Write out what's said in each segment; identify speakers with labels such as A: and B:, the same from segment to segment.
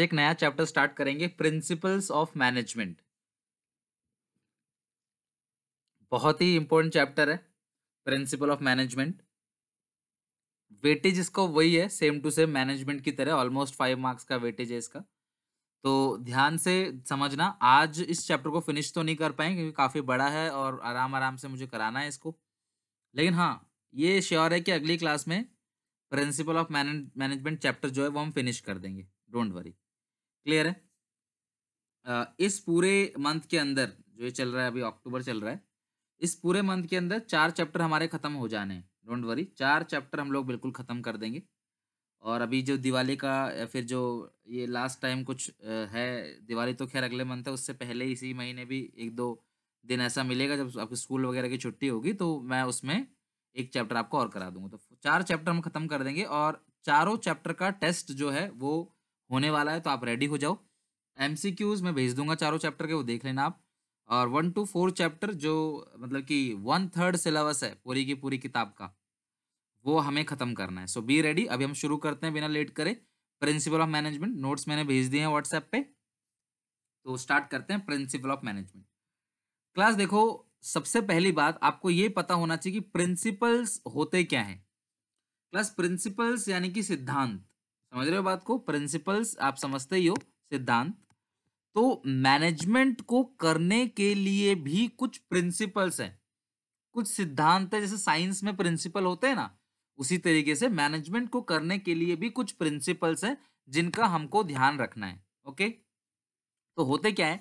A: एक नया chapter start करेंगे प्रिंसिपल्स ऑफ मैनेजमेंट बहुत ही इंपॉर्टेंट चैप्टर है प्रिंसिपल ऑफ मैनेजमेंट वेटेज इसका वही है सेम टू सेम मैनेजमेंट की तरह ऑलमोस्ट फाइव मार्क्स का वेटेज है इसका तो ध्यान से समझना आज इस चैप्टर को फिनिश तो नहीं कर पाएंगे क्योंकि काफ़ी बड़ा है और आराम आराम से मुझे कराना है इसको लेकिन हाँ ये श्योर है कि अगली क्लास में प्रिंसिपल ऑफ मैनेजमेंट चैप्टर जो है वो हम फिनिश कर देंगे डोंट वरी क्लियर है इस पूरे मंथ के अंदर जो ये चल रहा है अभी अक्टूबर चल रहा है इस पूरे मंथ के अंदर चार चैप्टर हमारे ख़त्म हो जाने हैं डोंट वरी चार चैप्टर हम लोग बिल्कुल ख़त्म कर देंगे और अभी जो दिवाली का या फिर जो ये लास्ट टाइम कुछ है दिवाली तो खैर अगले मंथ है उससे पहले इसी महीने भी एक दो दिन ऐसा मिलेगा जब आपकी स्कूल वगैरह की छुट्टी होगी तो मैं उसमें एक चैप्टर आपको और करा दूंगा तो चार चैप्टर हम ख़त्म कर देंगे और चारों चैप्टर का टेस्ट जो है वो होने वाला है तो आप रेडी हो जाओ एम मैं भेज दूंगा चारों चैप्टर के वो देख लेना आप और वन टू फोर चैप्टर जो मतलब कि वन थर्ड सिलेबस है पूरी की पूरी किताब का वो हमें ख़त्म करना है सो बी रेडी अभी हम शुरू करते हैं बिना लेट करे प्रिंसिपल ऑफ मैनेजमेंट नोट्स मैंने भेज दिए हैं व्हाट्सएप पे तो स्टार्ट करते हैं प्रिंसिपल ऑफ मैनेजमेंट क्लास देखो सबसे पहली बात आपको ये पता होना चाहिए कि प्रिंसिपल्स होते क्या हैं क्लास प्रिंसिपल्स यानी कि सिद्धांत समझ रहे हो बात को प्रिंसिपल्स आप समझते ही हो सिद्धांत तो मैनेजमेंट को करने के लिए भी कुछ प्रिंसिपल्स हैं कुछ सिद्धांत है जैसे साइंस में प्रिंसिपल होते हैं ना उसी तरीके से मैनेजमेंट को करने के लिए भी कुछ प्रिंसिपल्स हैं जिनका हमको ध्यान रखना है ओके तो होते क्या है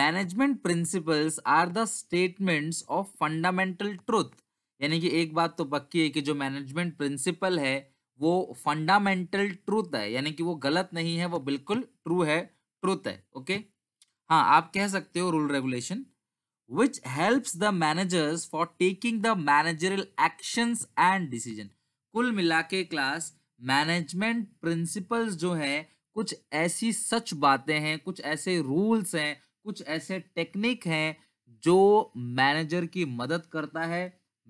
A: management principles are the statements of fundamental truth यानी कि एक बात तो पक्की है कि जो मैनेजमेंट प्रिंसिपल है वो फंडामेंटल ट्रूथ है यानी कि वो गलत नहीं है वो बिल्कुल ट्रू है ट्रूथ है ओके हाँ आप कह सकते हो rule regulation which helps the managers for taking the managerial actions and decision कुल मिला के क्लास मैनेजमेंट प्रिंसिपल्स जो है कुछ ऐसी सच बातें हैं कुछ ऐसे रूल्स हैं कुछ ऐसे टेक्निक हैं जो मैनेजर की मदद करता है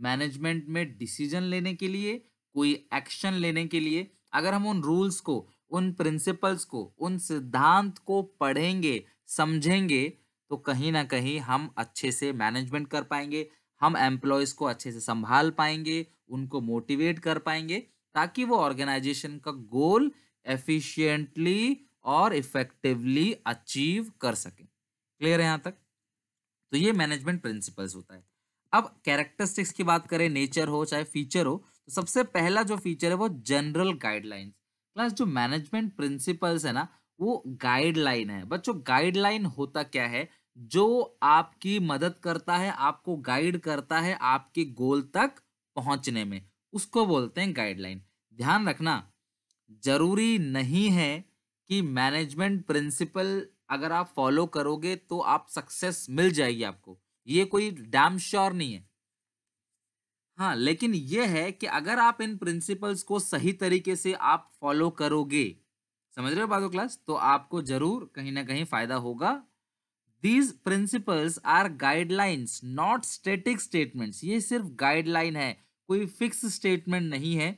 A: मैनेजमेंट में डिसीजन लेने के लिए कोई एक्शन लेने के लिए अगर हम उन रूल्स को उन प्रिंसिपल्स को उन सिद्धांत को पढ़ेंगे समझेंगे तो कहीं ना कहीं हम अच्छे से मैनेजमेंट कर पाएंगे हम एम्प्लॉयज़ को अच्छे से संभाल पाएंगे उनको मोटिवेट कर पाएंगे ताकि वो ऑर्गेनाइजेशन का गोल एफिशिएंटली और इफेक्टिवली अचीव कर सकें क्लियर है यहाँ तक तो ये मैनेजमेंट प्रिंसिपल्स होता है अब कैरेक्टरिस्टिक्स की बात करें नेचर हो चाहे फीचर हो तो सबसे पहला जो फीचर है वो जनरल गाइडलाइंस प्लस जो मैनेजमेंट प्रिंसिपल्स है ना वो गाइडलाइन है बच्चों गाइडलाइन होता क्या है जो आपकी मदद करता है आपको गाइड करता है आपके गोल तक पहुंचने में उसको बोलते हैं गाइडलाइन ध्यान रखना जरूरी नहीं है कि मैनेजमेंट प्रिंसिपल अगर आप फॉलो करोगे तो आप सक्सेस मिल जाएगी आपको ये कोई डैम श्योर नहीं है हाँ लेकिन ये है कि अगर आप इन प्रिंसिपल्स को सही तरीके से आप फॉलो करोगे समझ रहे हो बाजो क्लास तो आपको जरूर कहीं ना कहीं फायदा होगा these principles are guidelines not static statements ये सिर्फ गाइडलाइन है कोई फिक्स स्टेटमेंट नहीं है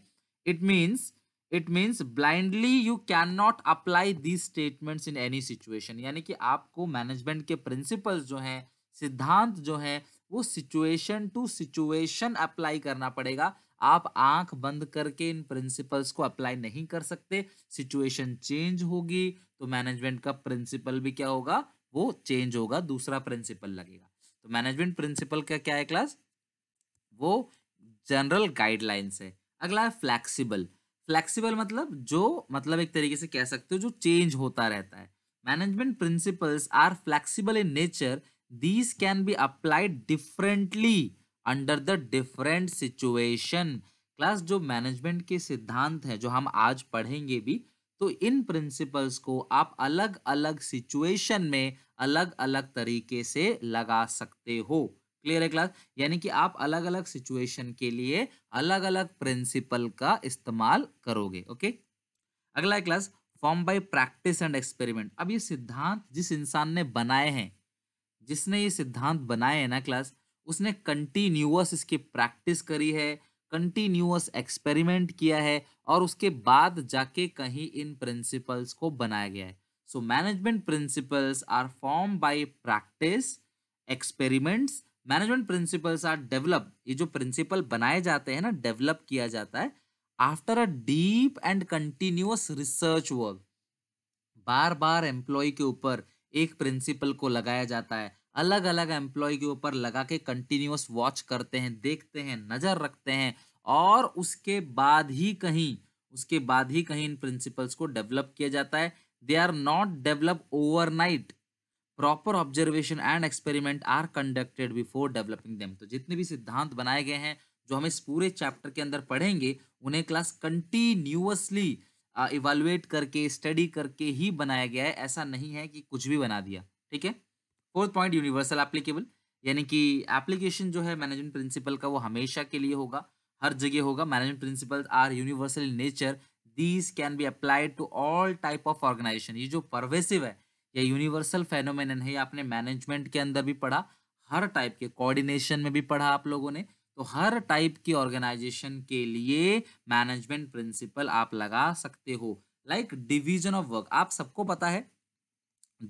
A: it means it means blindly you cannot apply these statements in any situation यानी कि आपको मैनेजमेंट के प्रिंसिपल्स जो हैं सिद्धांत जो हैं वो सिचुएशन टू सिचुएशन अप्लाई करना पड़ेगा आप आंख बंद करके इन प्रिंसिपल्स को अप्लाई नहीं कर सकते सिचुएशन चेंज होगी तो मैनेजमेंट का प्रिंसिपल भी क्या होगा वो चेंज होगा दूसरा प्रिंसिपल लगेगा तो मैनेजमेंट प्रिंसिपल का क्या है क्लास वो जनरल गाइडलाइंस है अगला है फ्लैक्सीबल फ्लैक्सीबल मतलब जो मतलब एक तरीके से कह सकते हो जो चेंज होता रहता है management principles are flexible in nature these can be applied differently under the different situation class जो मैनेजमेंट के सिद्धांत हैं जो हम आज पढ़ेंगे भी तो इन प्रिंसिपल्स को आप अलग अलग सिचुएशन में अलग अलग तरीके से लगा सकते हो क्लियर है क्लास यानी कि आप अलग अलग सिचुएशन के लिए अलग अलग प्रिंसिपल का इस्तेमाल करोगे ओके अगला class form by practice and experiment अब ये सिद्धांत जिस इंसान ने बनाए हैं जिसने ये सिद्धांत बनाए हैं ना क्लास उसने कंटिन्यूस इसकी प्रैक्टिस करी है कंटिन्यूस एक्सपेरिमेंट किया है और उसके बाद जाके कहीं इन प्रिंसिपल्स को बनाया गया है so management principles are form by practice experiments management principles are develop ये जो प्रिंसिपल बनाए जाते हैं ना डेवलप किया जाता है after a deep and continuous research work बार बार एम्प्लॉय के ऊपर एक प्रिंसिपल को लगाया जाता है अलग अलग एम्प्लॉय के ऊपर लगा के कंटिन्यूस वॉच करते हैं देखते हैं नज़र रखते हैं और उसके बाद ही कहीं उसके बाद ही कहीं इन प्रिंसिपल्स को डेवलप किया जाता है they are not develop night proper observation and experiment are conducted before developing them तो जितने भी सिद्धांत बनाए गए हैं जो हम इस पूरे चैप्टर के अंदर पढ़ेंगे उन्हें क्लास कंटिन्यूसली इवेलुएट करके स्टडी करके ही बनाया गया है ऐसा नहीं है कि कुछ भी बना दिया ठीक है फोर्थ पॉइंट यूनिवर्सल एप्लीकेबल यानी कि एप्लीकेशन जो है मैनेजमेंट प्रिंसिपल का वो हमेशा के लिए होगा हर जगह होगा management principle are universal in nature these can be applied to all type of organisation ये जो परवेसिव है ये यूनिवर्सल फेनोमेन है आपने मैनेजमेंट के अंदर भी पढ़ा हर टाइप के कोऑर्डिनेशन में भी पढ़ा आप लोगों ने तो हर टाइप की ऑर्गेनाइजेशन के लिए मैनेजमेंट प्रिंसिपल आप लगा सकते हो लाइक डिवीजन ऑफ वर्क आप सबको पता है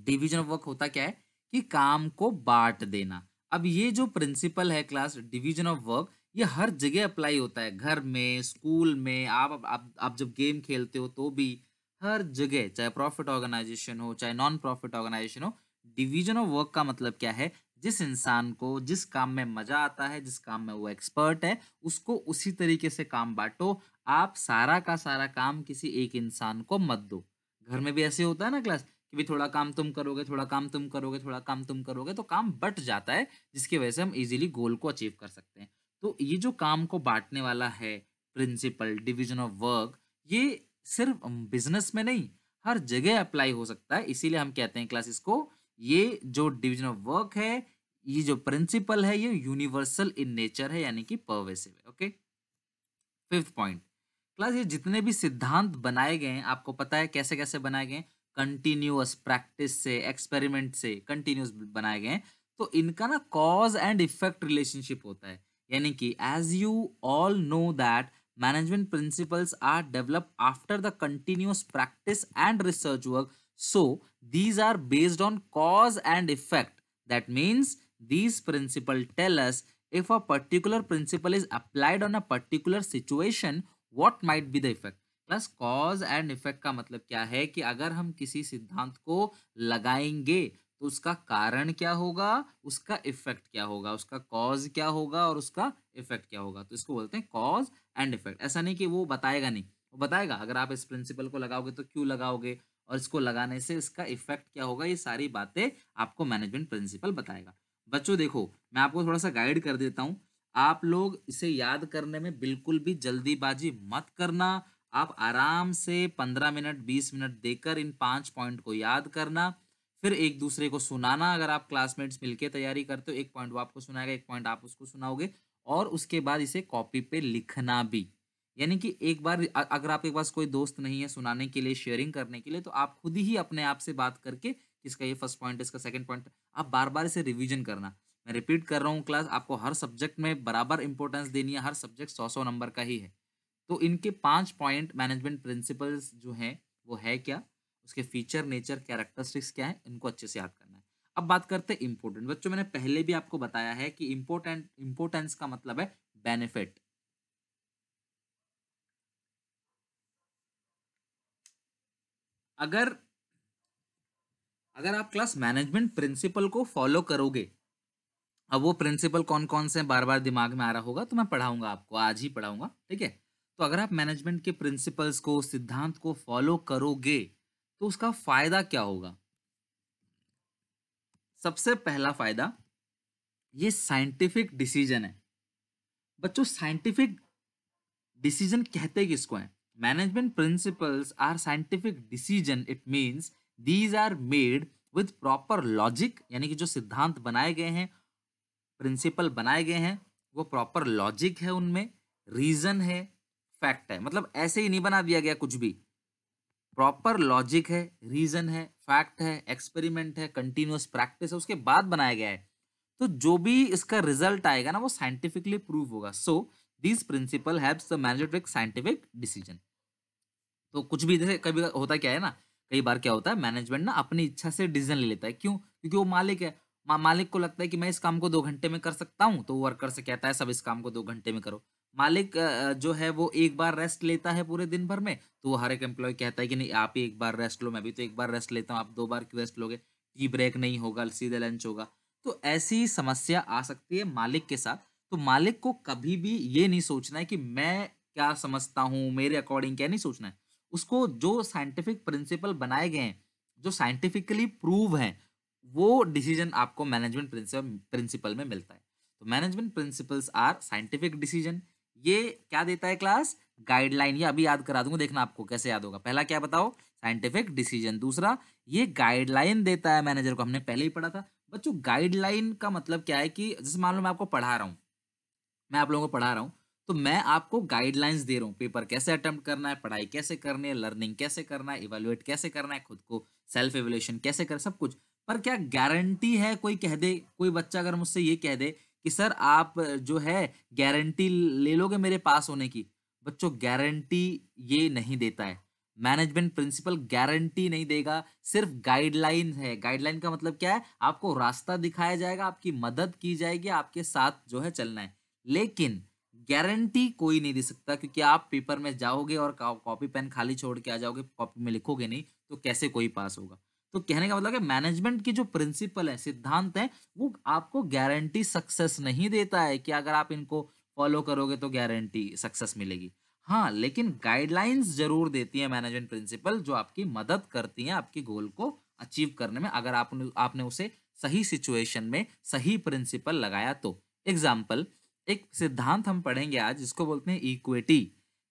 A: डिवीजन ऑफ वर्क होता क्या है कि काम को बांट देना अब ये जो प्रिंसिपल है क्लास डिवीजन ऑफ वर्क ये हर जगह अप्लाई होता है घर में स्कूल में आप आप, आप जब गेम खेलते हो तो भी हर जगह चाहे प्रॉफिट ऑर्गेनाइजेशन हो चाहे नॉन प्रॉफिट ऑर्गेनाइजेशन हो डिवीजन ऑफ वर्क का मतलब क्या है जिस इंसान को जिस काम में मजा आता है जिस काम में वो एक्सपर्ट है उसको उसी तरीके से काम बांटो आप सारा का सारा काम किसी एक इंसान को मत दो घर में भी ऐसे होता है ना क्लास कि भी थोड़ा काम तुम करोगे थोड़ा काम तुम करोगे थोड़ा काम तुम करोगे तो काम बट जाता है जिसकी वजह से हम इजीली गोल को अचीव कर सकते हैं तो ये जो काम को बांटने वाला है प्रिंसिपल डिविजन ऑफ वर्क ये सिर्फ बिजनेस में नहीं हर जगह अप्लाई हो सकता है इसीलिए हम कहते हैं क्लास इसको ये जो डिविजन ऑफ वर्क है ये जो प्रिंसिपल है ये यूनिवर्सल इन नेचर है यानी कि पर्वेसिव है ओके फिफ्थ पॉइंट क्लास ये जितने भी सिद्धांत बनाए गए हैं आपको पता है कैसे कैसे बनाए गए कंटिन्यूस प्रैक्टिस से एक्सपेरिमेंट से कंटिन्यूस बनाए गए हैं तो इनका ना कॉज एंड इफेक्ट रिलेशनशिप होता है यानी कि as you all know that management principles are develop after the continuous practice and research work So these are based on cause and effect. That means these principle tell us if a particular principle is applied on a particular situation, what might be the effect? Plus cause and effect का मतलब क्या है कि अगर हम किसी सिद्धांत को लगाएंगे तो उसका कारण क्या होगा उसका इफेक्ट क्या होगा उसका कॉज क्या होगा और उसका इफेक्ट क्या होगा तो इसको बोलते हैं कॉज एंड इफेक्ट ऐसा नहीं कि वो बताएगा नहीं वो बताएगा अगर आप इस प्रिंसिपल को लगाओगे तो क्यों लगाओगे और इसको लगाने से इसका इफेक्ट क्या होगा ये सारी बातें आपको मैनेजमेंट प्रिंसिपल बताएगा बच्चों देखो मैं आपको थोड़ा सा गाइड कर देता हूँ आप लोग इसे याद करने में बिल्कुल भी जल्दीबाजी मत करना आप आराम से पंद्रह मिनट बीस मिनट देकर इन पांच पॉइंट को याद करना फिर एक दूसरे को सुनाना अगर आप क्लासमेट्स मिलकर तैयारी करते हो एक पॉइंट वो आपको सुनाएगा एक पॉइंट आप उसको सुनाओगे और उसके बाद इसे कॉपी पे लिखना भी यानी कि एक बार अगर आपके पास कोई दोस्त नहीं है सुनाने के लिए शेयरिंग करने के लिए तो आप खुद ही अपने आप से बात करके इसका ये फर्स्ट पॉइंट इसका सेकंड पॉइंट आप बार बार इसे रिवीजन करना मैं रिपीट कर रहा हूँ क्लास आपको हर सब्जेक्ट में बराबर इंपॉर्टेंस देनी है हर सब्जेक्ट सौ सौ नंबर का ही है तो इनके पांच पॉइंट मैनेजमेंट प्रिंसिपल्स जो हैं वो है क्या उसके फीचर नेचर कैरेक्टरिस्टिक्स क्या है इनको अच्छे से याद करना है अब बात करते हैं इम्पोर्टेंट बच्चों मैंने पहले भी आपको बताया है कि इम्पोर्टेंट इम्पोर्टेंस का मतलब है बेनिफिट अगर अगर आप क्लास मैनेजमेंट प्रिंसिपल को फॉलो करोगे अब वो प्रिंसिपल कौन कौन से बार बार दिमाग में आ रहा होगा तो मैं पढ़ाऊंगा आपको आज ही पढ़ाऊंगा ठीक है तो अगर आप मैनेजमेंट के प्रिंसिपल्स को सिद्धांत को फॉलो करोगे तो उसका फायदा क्या होगा सबसे पहला फायदा ये साइंटिफिक डिसीजन है बच्चों साइंटिफिक डिसीजन कहते किसको है Management principles are scientific decision. It means these are made with proper logic यानी कि जो सिद्धांत बनाए गए हैं प्रिंसिपल बनाए गए हैं वो प्रॉपर लॉजिक है उनमें रीजन है फैक्ट है मतलब ऐसे ही नहीं बना दिया गया कुछ भी प्रॉपर लॉजिक है रीजन है फैक्ट है एक्सपेरिमेंट है कंटिन्यूस प्रैक्टिस है उसके बाद बनाया गया है तो जो भी इसका रिजल्ट आएगा ना वो साइंटिफिकली प्रूव होगा so this principle haves the manager scientific decision तो कुछ भी जैसे कभी होता क्या है ना कई बार क्या होता है मैनेजमेंट ना अपनी इच्छा से डिसीजन ले लेता है क्यों क्योंकि वो मालिक है मा, मालिक को लगता है कि मैं इस काम को दो घंटे में कर सकता हूँ तो वर्कर से कहता है सब इस काम को दो घंटे में करो मालिक जो है वो एक बार रेस्ट लेता है पूरे दिन भर में तो वो हर एक एम्प्लॉय कहता है कि नहीं आप ही एक बार रेस्ट लो मैं भी तो एक बार रेस्ट लेता हूँ आप दो बार क्यों रेस्ट लोगे टी ब्रेक नहीं होगा सीधे लंच होगा तो ऐसी समस्या आ सकती है मालिक के साथ तो मालिक को कभी भी ये नहीं सोचना है कि मैं क्या समझता हूँ मेरे अकॉर्डिंग क्या नहीं सोचना है उसको जो साइंटिफिक प्रिंसिपल बनाए गए हैं जो साइंटिफिकली प्रूव हैं वो डिसीजन आपको मैनेजमेंट प्रिंसिपल में मिलता है तो management principles are scientific decision ये क्या देता है क्लास गाइडलाइन ये अभी याद करा दूंगा देखना आपको कैसे याद होगा पहला क्या बताओ साइंटिफिक डिसीजन दूसरा ये गाइडलाइन देता है मैनेजर को हमने पहले ही पढ़ा था बच्चों गाइडलाइन का मतलब क्या है कि जैसे मान लो मैं आपको पढ़ा रहा हूँ मैं आप लोगों को पढ़ा रहा हूँ तो मैं आपको गाइडलाइंस दे रहा हूँ पेपर कैसे अटेम्प्ट करना है पढ़ाई कैसे करनी है लर्निंग कैसे करना है इवेल्युएट कैसे करना है खुद को सेल्फ एवेल्यूशन कैसे कर सब कुछ पर क्या गारंटी है कोई कह दे कोई बच्चा अगर मुझसे ये कह दे कि सर आप जो है गारंटी ले लोगे मेरे पास होने की बच्चों गारंटी ये नहीं देता है मैनेजमेंट प्रिंसिपल गारंटी नहीं देगा सिर्फ गाइडलाइन है गाइडलाइन का मतलब क्या है आपको रास्ता दिखाया जाएगा आपकी मदद की जाएगी आपके साथ जो है चलना है लेकिन गारंटी कोई नहीं दे सकता क्योंकि आप पेपर में जाओगे और कॉपी पेन खाली छोड़ के आ जाओगे कॉपी में लिखोगे नहीं तो कैसे कोई पास होगा तो कहने का मतलब है मैनेजमेंट की जो प्रिंसिपल है सिद्धांत है वो आपको गारंटी सक्सेस नहीं देता है कि अगर आप इनको फॉलो करोगे तो गारंटी सक्सेस मिलेगी हाँ लेकिन गाइडलाइंस जरूर देती है मैनेजमेंट प्रिंसिपल जो आपकी मदद करती हैं आपके गोल को अचीव करने में अगर आपने आपने उसे सही सिचुएशन में सही प्रिंसिपल लगाया तो एग्जाम्पल एक सिद्धांत हम पढ़ेंगे आज जिसको बोलते हैं इक्विटी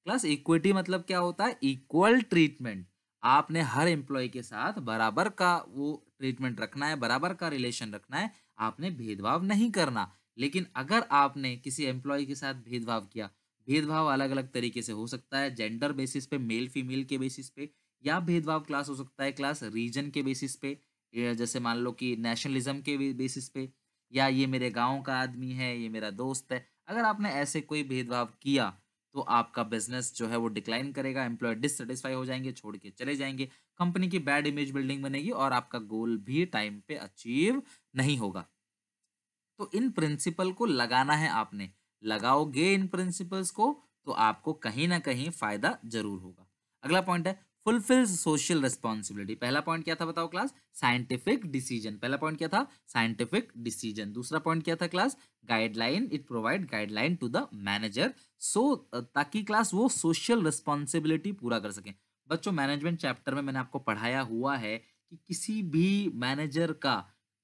A: प्लस इक्विटी मतलब क्या होता है इक्वल ट्रीटमेंट आपने हर एम्प्लॉय के साथ बराबर का वो ट्रीटमेंट रखना है बराबर का रिलेशन रखना है आपने भेदभाव नहीं करना लेकिन अगर आपने किसी एम्प्लॉय के साथ भेदभाव किया भेदभाव अलग अलग तरीके से हो सकता है जेंडर बेसिस पे मेल फीमेल के बेसिस पे या भेदभाव क्लास हो सकता है क्लास रीजन के बेसिस पे जैसे मान लो कि नेशनलिज्म के बेसिस पे या ये मेरे गांव का आदमी है ये मेरा दोस्त है अगर आपने ऐसे कोई भेदभाव किया तो आपका बिजनेस जो है वो डिक्लाइन करेगा एम्प्लॉय डिससेटिस्फाई हो जाएंगे छोड़ के चले जाएंगे कंपनी की बैड इमेज बिल्डिंग बनेगी और आपका गोल भी टाइम पे अचीव नहीं होगा तो इन प्रिंसिपल को लगाना है आपने लगाओगे इन प्रिंसिपल्स को तो आपको कहीं ना कहीं फायदा जरूर होगा अगला पॉइंट है फुलफिल्स सोशल रिस्पॉन्सिबिलिटी पहला पॉइंट क्या था बताओ क्लास साइंटिफिक डिसीजन पहला पॉइंट क्या था साइंटिफिक डिसीजन दूसरा पॉइंट क्या था class guideline it provide guideline to the manager so ताकि क्लास वो सोशल रिस्पॉन्सिबिलिटी पूरा कर सकें बच्चों मैनेजमेंट चैप्टर में मैंने आपको पढ़ाया हुआ है कि किसी भी मैनेजर का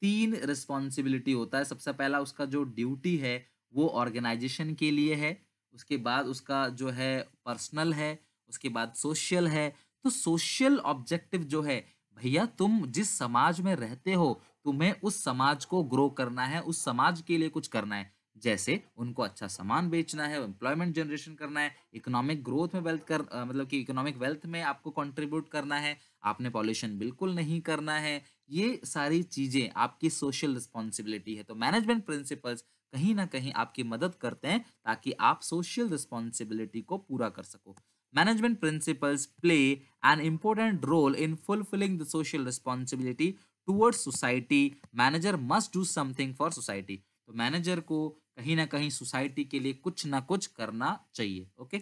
A: तीन रिस्पॉन्सिबिलिटी होता है सबसे पहला उसका जो ड्यूटी है वो ऑर्गेनाइजेशन के लिए है उसके बाद उसका जो है पर्सनल है उसके बाद सोशल है तो सोशल ऑब्जेक्टिव जो है भैया तुम जिस समाज में रहते हो तुम्हें उस समाज को ग्रो करना है उस समाज के लिए कुछ करना है जैसे उनको अच्छा सामान बेचना है एम्प्लॉयमेंट जनरेशन करना है इकोनॉमिक ग्रोथ में वेल्थ कर आ, मतलब कि इकोनॉमिक वेल्थ में आपको कंट्रीब्यूट करना है आपने पॉल्यूशन बिल्कुल नहीं करना है ये सारी चीज़ें आपकी सोशल रिस्पॉन्सिबिलिटी है तो मैनेजमेंट प्रिंसिपल्स कहीं ना कहीं आपकी मदद करते हैं ताकि आप सोशल रिस्पॉन्सिबिलिटी को पूरा कर सको management principles play an important role in fulfilling the social responsibility towards society. Manager must do something for society. तो मैनेजर को कहीं ना कहीं सोसाइटी के लिए कुछ ना कुछ करना चाहिए ओके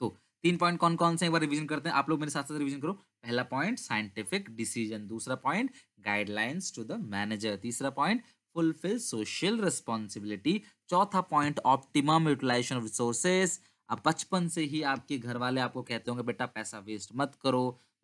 A: तो तीन पॉइंट कौन कौन से एक बार रिवीजन करते हैं आप लोग मेरे साथ साथ रिवीजन करो पहला पॉइंट साइंटिफिक डिसीजन दूसरा point guidelines to the manager तीसरा पॉइंट फुलफिल सोशल रिस्पॉन्सिबिलिटी चौथा point optimum utilisation of resources अब बचपन से ही आपके घर वाले आपको कहते होंगे बेटा पैसा वेस्ट मत करो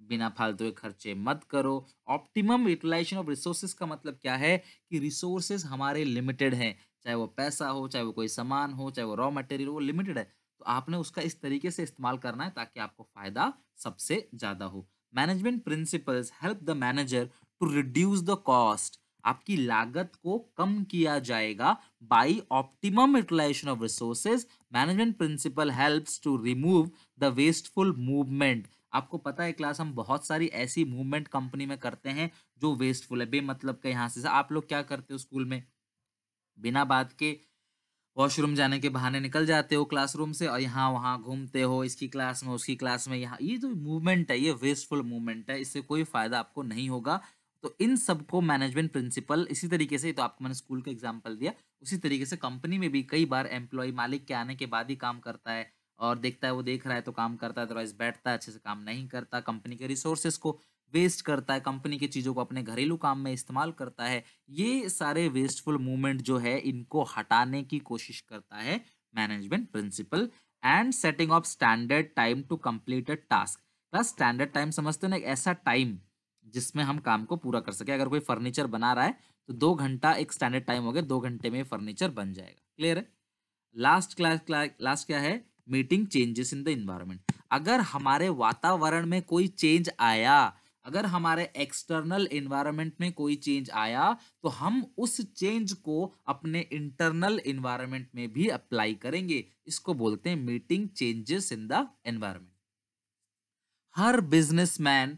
A: बिना फालतू के खर्चे मत करो ऑप्टिमम यूटिलाइजेशन ऑफ रिसोर्सेज का मतलब क्या है कि रिसोर्सेज हमारे लिमिटेड हैं चाहे वो पैसा हो चाहे वो कोई सामान हो चाहे वो रॉ मटेरियल वो लिमिटेड है तो आपने उसका इस तरीके से इस्तेमाल करना है ताकि आपको फ़ायदा सबसे ज़्यादा हो management principles help the manager to reduce the cost आपकी लागत को कम किया जाएगा by optimum utilisation of resources management principle helps to remove the wasteful movement आपको पता है क्लास हम बहुत सारी ऐसी मूवमेंट कंपनी में करते हैं जो वेस्टफुल है बेमतलब का यहाँ से आप लोग क्या करते हो स्कूल में बिना बात के वॉशरूम जाने के बहाने निकल जाते हो क्लासरूम से और यहाँ वहाँ घूमते हो इसकी क्लास में उसकी क्लास में यहाँ ये जो मूवमेंट है ये वेस्टफुल मूवमेंट है इससे कोई फ़ायदा आपको नहीं होगा तो इन सबको मैनेजमेंट प्रिंसिपल इसी तरीके से तो आपको मैंने स्कूल का एग्जाम्पल दिया उसी तरीके से कंपनी में भी कई बार एम्प्लॉय मालिक के आने के बाद ही काम करता है और देखता है वो देख रहा है तो काम करता है अदरवाइज बैठता है अच्छे से काम नहीं करता कंपनी के रिसोर्सेज को वेस्ट करता है कंपनी की चीज़ों को अपने घरेलू काम में इस्तेमाल करता है ये सारे वेस्टफुल मूवमेंट जो है इनको हटाने की कोशिश करता है management principle and setting of standard time to complete a task plus standard time समझते हो ना एक ऐसा टाइम जिसमें हम काम को पूरा कर सके अगर कोई फर्नीचर बना रहा है तो दो घंटा एक स्टैंडर्ड टाइम हो गया दो घंटे में फर्नीचर बन जाएगा क्लियर है लास्ट क्लास लास्ट क्या है meeting changes in the environment अगर हमारे वातावरण में कोई चेंज आया अगर हमारे एक्सटर्नल इन्वायरमेंट में कोई चेंज आया तो हम उस चेंज को अपने इंटरनल इन्वायरमेंट में भी अप्लाई करेंगे इसको बोलते हैं meeting changes in the environment हर बिजनेसमैन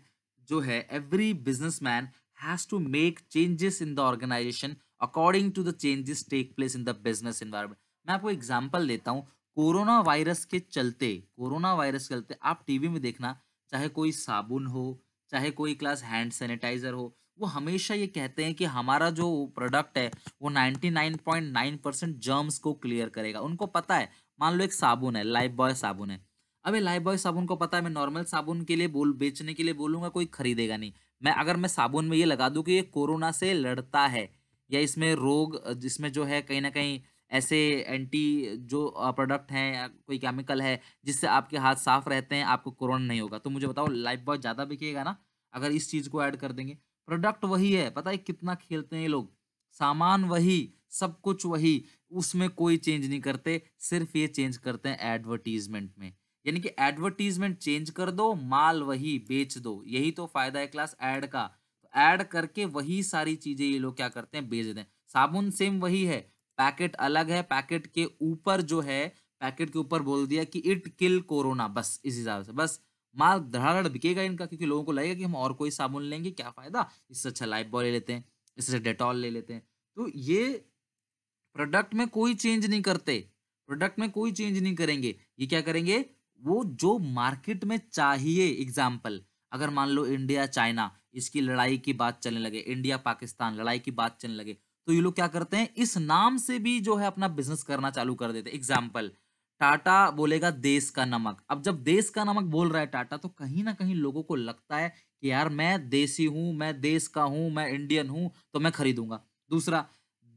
A: जो है every business man has to make changes in the organisation according to the changes take place in the business environment मैं आपको एग्जाम्पल देता हूँ कोरोना वायरस के चलते कोरोना वायरस के चलते आप टीवी में देखना चाहे कोई साबुन हो चाहे कोई क्लास हैंड सैनिटाइजर हो वो हमेशा ये कहते हैं कि हमारा जो प्रोडक्ट है वो 99.9 परसेंट जर्म्स को क्लियर करेगा उनको पता है मान लो एक साबुन है लाइफ बॉय साबुन है अबे लाइफ बॉय साबुन को पता है मैं नॉर्मल साबुन के लिए बोल बेचने के लिए बोलूँगा कोई खरीदेगा नहीं मैं अगर मैं साबुन में ये लगा दूँ कि ये कोरोना से लड़ता है या इसमें रोग जिसमें जो है कहीं ना कहीं ऐसे एंटी जो प्रोडक्ट हैं या कोई केमिकल है जिससे आपके हाथ साफ रहते हैं आपको कोरोना नहीं होगा तो मुझे बताओ लाइफ बॉय ज़्यादा बिकेगा ना अगर इस चीज़ को ऐड कर देंगे प्रोडक्ट वही है पता है कितना खेलते हैं ये लोग सामान वही सब कुछ वही उसमें कोई चेंज नहीं करते सिर्फ ये चेंज करते हैं एडवर्टीजमेंट में यानी कि एडवर्टीजमेंट चेंज कर दो माल वही बेच दो यही तो फायदा है क्लास एड का एड तो ऐड करके वही सारी चीजें ये लोग क्या करते हैं बेच दें साबुन सेम वही है पैकेट अलग है पैकेट के ऊपर जो है पैकेट के ऊपर बोल दिया कि इट किल कोरोना बस इस हिसाब से बस माल धड़ाधड़ बिकेगा इनका क्योंकि लोगों को लगेगा कि हम और कोई साबुन लेंगे क्या फ़ायदा इससे अच्छा लाइफ बॉय ले लेते हैं इससे डेटॉल अच्छा ले लेते हैं तो ये प्रोडक्ट में कोई चेंज नहीं करते प्रोडक्ट में कोई चेंज नहीं करेंगे ये क्या करेंगे वो जो मार्केट में चाहिए एग्जाम्पल अगर मान लो इंडिया चाइना इसकी लड़ाई की बात चलने लगे इंडिया पाकिस्तान लड़ाई की बात चलने लगे तो ये लोग क्या करते हैं इस नाम से भी जो है अपना बिजनेस करना चालू कर देते एग्जाम्पल टाटा बोलेगा देश का नमक अब जब देश का नमक बोल रहा है टाटा तो कहीं ना कहीं लोगों को लगता है कि यार मैं देसी हूँ मैं देश का हूँ मैं इंडियन हूँ तो मैं खरीदूंगा दूसरा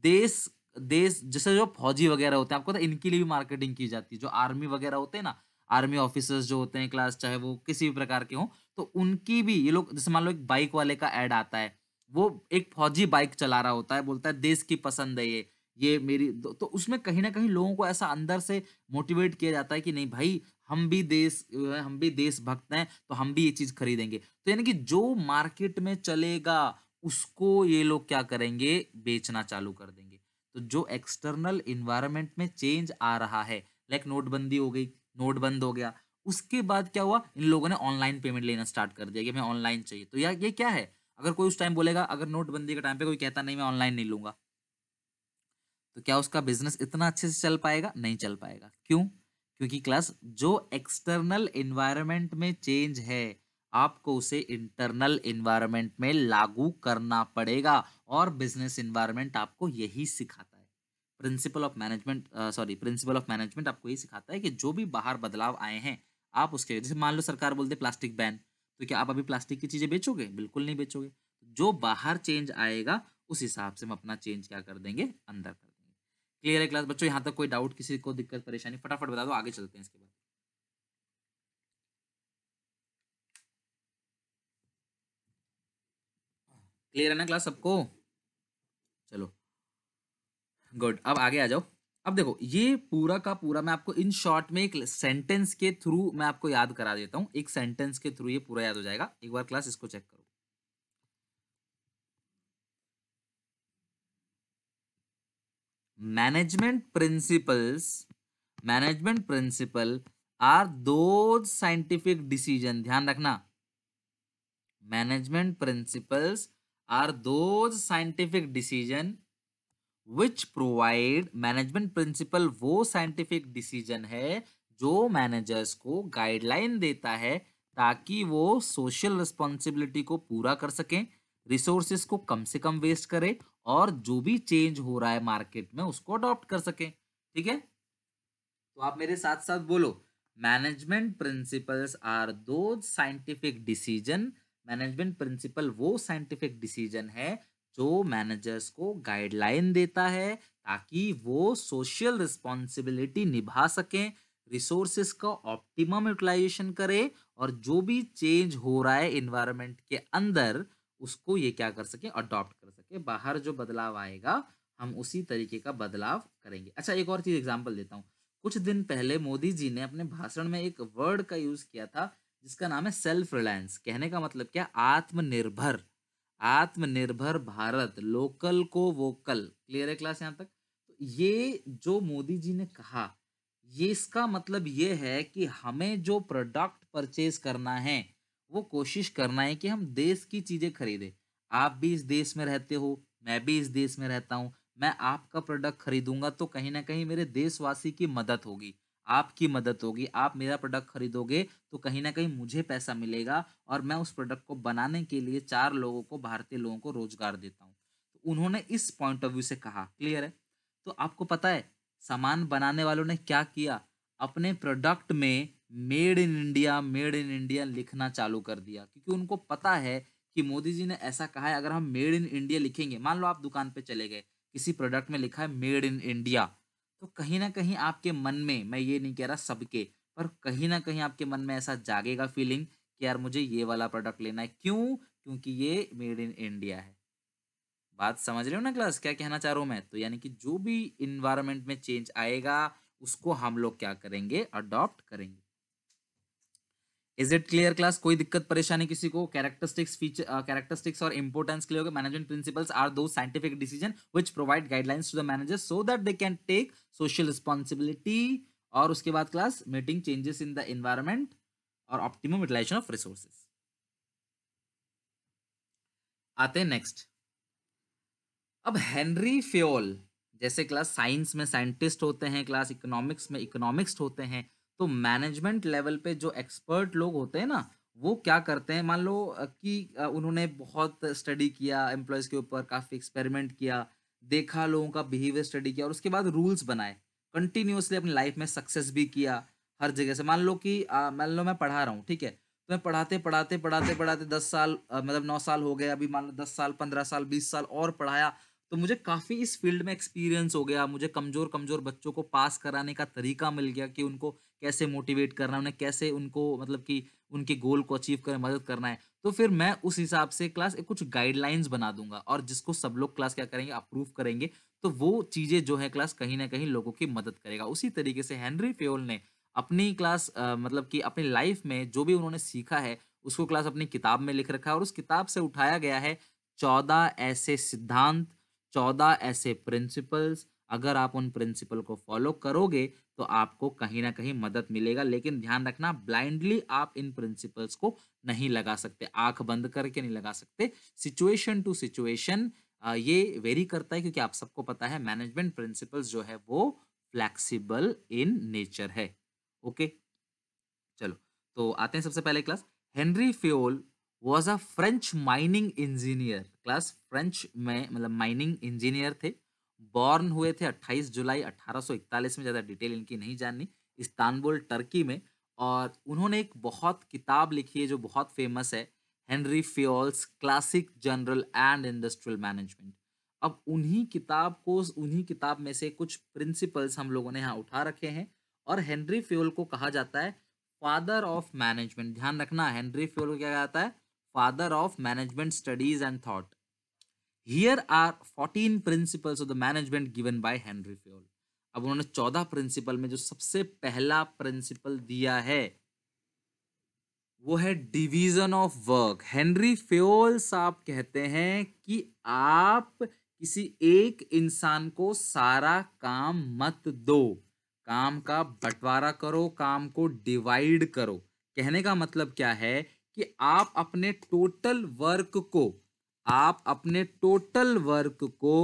A: देश देश जैसे जो फौजी वगैरह होते हैं आपको तो इनके लिए भी मार्केटिंग की जाती है जो आर्मी वगैरह होते हैं ना आर्मी ऑफिसर्स जो होते हैं क्लास चाहे वो किसी भी प्रकार के हों तो उनकी भी ये लोग जैसे मान लो एक बाइक वाले का ऐड आता है वो एक फौजी बाइक चला रहा होता है बोलता है देश की पसंद है ये ये मेरी तो उसमें कहीं ना कहीं लोगों को ऐसा अंदर से मोटिवेट किया जाता है कि नहीं भाई हम भी देश हम भी देशभक्त हैं तो हम भी ये चीज़ खरीदेंगे तो यानी कि जो मार्केट में चलेगा उसको ये लोग क्या करेंगे बेचना चालू कर देंगे तो जो एक्सटर्नल इन्वायरमेंट में चेंज आ रहा है लाइक नोटबंदी हो गई नोट बंद हो गया उसके बाद क्या हुआ इन लोगों ने ऑनलाइन पेमेंट लेना स्टार्ट कर दिया कि हमें ऑनलाइन चाहिए तो यार ये क्या है अगर कोई उस टाइम बोलेगा अगर नोटबंदी के टाइम पे कोई कहता नहीं मैं ऑनलाइन नहीं लूंगा तो क्या उसका बिजनेस इतना अच्छे से चल पाएगा नहीं चल पाएगा क्यों क्योंकि क्लास जो एक्सटर्नल इन्वायरमेंट में चेंज है आपको उसे इंटरनल इन्वायरमेंट में लागू करना पड़ेगा और बिजनेस इन्वायरमेंट आपको यही सिखाता principle of management sorry principle of management आपको ये सिखाता है कि जो भी बाहर बदलाव आए हैं आप उसके जैसे मान लो सरकार बोलते प्लास्टिक बैन तो क्या आप अभी प्लास्टिक की चीज़ें बेचोगे बिल्कुल नहीं बेचोगे जो बाहर चेंज आएगा उस हिसाब से हम अपना चेंज क्या कर देंगे अंदर कर देंगे क्लियर है क्लास बच्चों यहाँ तक कोई डाउट किसी को दिक्कत परेशानी फटाफट बता दो आगे चलते हैं इसके बाद क्लियर है ना क्लास सबको गुड अब आगे आ जाओ अब देखो ये पूरा का पूरा मैं आपको इन शॉर्ट में एक सेंटेंस के थ्रू मैं आपको याद करा देता हूँ एक सेंटेंस के थ्रू ये पूरा याद हो जाएगा एक बार क्लास इसको चेक करो management principles management principle are to scientific decision ध्यान रखना management principles are to scientific decision which provide management principle वो साइंटिफिक डिसीजन है जो मैनेजर्स को गाइडलाइन देता है ताकि वो सोशल रिस्पॉन्सिबिलिटी को पूरा कर सकें रिसोर्सिस को कम से कम वेस्ट करें और जो भी चेंज हो रहा है मार्केट में उसको अडॉप्ट कर सकें ठीक है तो आप मेरे साथ साथ बोलो management principles are to scientific decision management principle वो साइंटिफिक डिसीजन है जो मैनेजर्स को गाइडलाइन देता है ताकि वो सोशल रिस्पॉन्सिबिलिटी निभा सकें रिसोर्सेस का ऑप्टिमम यूटिलाइजेशन करें और जो भी चेंज हो रहा है इन्वायरमेंट के अंदर उसको ये क्या कर सके अडॉप्ट कर सके बाहर जो बदलाव आएगा हम उसी तरीके का बदलाव करेंगे अच्छा एक और चीज़ एग्जाम्पल देता हूँ कुछ दिन पहले मोदी जी ने अपने भाषण में एक वर्ड का यूज़ किया था जिसका नाम है सेल्फ रिलायंस कहने का मतलब क्या आत्मनिर्भर आत्मनिर्भर भारत लोकल को वोकल क्लियर है क्लास यहाँ तक तो ये जो मोदी जी ने कहा ये इसका मतलब ये है कि हमें जो प्रोडक्ट परचेज करना है वो कोशिश करना है कि हम देश की चीज़ें खरीदें आप भी इस देश में रहते हो मैं भी इस देश में रहता हूँ मैं आपका प्रोडक्ट खरीदूंगा तो कहीं ना कहीं मेरे देशवासी की मदद होगी आपकी मदद होगी आप मेरा प्रोडक्ट खरीदोगे तो कहीं ना कहीं मुझे पैसा मिलेगा और मैं उस प्रोडक्ट को बनाने के लिए चार लोगों को भारतीय लोगों को रोजगार देता हूँ तो उन्होंने इस पॉइंट ऑफ व्यू से कहा क्लियर है तो आपको पता है सामान बनाने वालों ने क्या किया अपने प्रोडक्ट में made in India made in India लिखना चालू कर दिया क्योंकि उनको पता है कि मोदी जी ने ऐसा कहा है अगर हम मेड इन इंडिया लिखेंगे मान लो आप दुकान पे चले गए किसी प्रोडक्ट में लिखा है मेड इन इंडिया तो कहीं ना कहीं आपके मन में मैं ये नहीं कह रहा सबके पर कहीं ना कहीं आपके मन में ऐसा जागेगा फीलिंग कि यार मुझे ये वाला प्रोडक्ट लेना है क्यों क्योंकि ये मेड इन इंडिया है बात समझ रहे हो ना क्लास क्या कहना चाह रहा हूँ मैं तो यानी कि जो भी इन्वायरमेंट में चेंज आएगा उसको हम लोग क्या करेंगे अडॉप्ट करेंगे इज इट क्लियर क्लास कोई दिक्कत परेशानी किसी को कैरेक्टरिस्टिक्स फीचर कैरेक्टरिस्टिक्स और importance clear management principles are to scientific decision which provide guidelines to the manager so that they can take social responsibility और उसके बाद class meeting changes in the environment और ऑप्टिमम यूटिलाइजेशन ऑफ रिसोर्सेस आते हैं next अब Henri Fayol जैसे class science में scientist होते हैं क्लास इकोनॉमिक्स में इकोनॉमिक्स होते हैं तो मैनेजमेंट लेवल पे जो एक्सपर्ट लोग होते हैं ना वो क्या करते हैं मान लो कि उन्होंने बहुत स्टडी किया एम्प्लॉयज़ के ऊपर काफ़ी एक्सपेरिमेंट किया देखा लोगों का बिहेवियर स्टडी किया और उसके बाद रूल्स बनाए कंटिन्यूसली अपनी लाइफ में सक्सेस भी किया हर जगह से मान लो कि मान लो मैं पढ़ा रहा हूँ ठीक है तो मैं पढ़ाते पढ़ाते पढ़ाते पढ़ाते दस साल मतलब नौ साल हो गए अभी मान लो दस साल पंद्रह साल बीस साल और पढ़ाया तो मुझे काफ़ी इस फील्ड में एक्सपीरियंस हो गया मुझे कमज़ोर कमज़ोर बच्चों को पास कराने का तरीका मिल गया कि उनको कैसे मोटिवेट करना है उन्हें कैसे उनको मतलब कि उनके गोल को अचीव करें मदद करना है तो फिर मैं उस हिसाब से क्लास एक कुछ गाइडलाइंस बना दूंगा और जिसको सब लोग क्लास क्या करेंगे अप्रूव करेंगे तो वो चीज़ें जो है क्लास कहीं ना कहीं लोगों की मदद करेगा उसी तरीके से हेनरी फ्योल ने अपनी क्लास आ, मतलब कि अपनी लाइफ में जो भी उन्होंने सीखा है उसको क्लास अपनी किताब में लिख रखा है और उस किताब से उठाया गया है चौदह ऐसे सिद्धांत चौदह ऐसे प्रिंसिपल्स अगर आप उन प्रिंसिपल को फॉलो करोगे तो आपको कहीं ना कहीं मदद मिलेगा लेकिन ध्यान रखना ब्लाइंडली आप इन प्रिंसिपल्स को नहीं लगा सकते आंख बंद करके नहीं लगा सकते सिचुएशन टू सिचुएशन ये वेरी करता है क्योंकि आप सबको पता है मैनेजमेंट प्रिंसिपल्स जो है वो फ्लैक्सीबल इन नेचर है ओके चलो तो आते हैं सबसे पहले class Henri Fayol was a French mining engineer class French में मतलब माइनिंग इंजीनियर थे बॉर्न हुए थे 28 जुलाई 1841 में ज़्यादा डिटेल इनकी नहीं जाननी इस्तानबुल टर्की में और उन्होंने एक बहुत किताब लिखी है जो बहुत फेमस है Henri Fayol's classic general and industrial management अब उन्हीं किताब को उन्हीं किताब में से कुछ प्रिंसिपल्स हम लोगों ने यहाँ उठा रखे हैं और हेनरी फ्योल को कहा जाता है फादर ऑफ मैनेजमेंट ध्यान रखना हेनरी फ्योल को क्या जाता है father of management studies and thought. Here are 14 principles of the management given by Henry Fayol. अब उन्होंने 14 प्रिंसिपल में जो सबसे पहला प्रिंसिपल दिया है वो है division of work Henry Fayol साहब कहते हैं कि आप किसी एक इंसान को सारा काम मत दो काम का बंटवारा करो काम को डिवाइड करो कहने का मतलब क्या है कि आप अपने टोटल वर्क को आप अपने टोटल वर्क को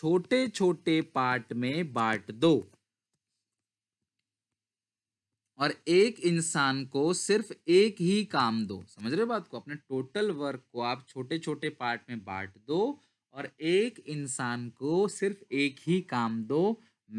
A: छोटे छोटे पार्ट में बांट दो और एक इंसान को सिर्फ एक ही काम दो समझ रहे हो बात को अपने टोटल वर्क को आप छोटे छोटे पार्ट में बांट दो और एक इंसान को सिर्फ एक ही काम दो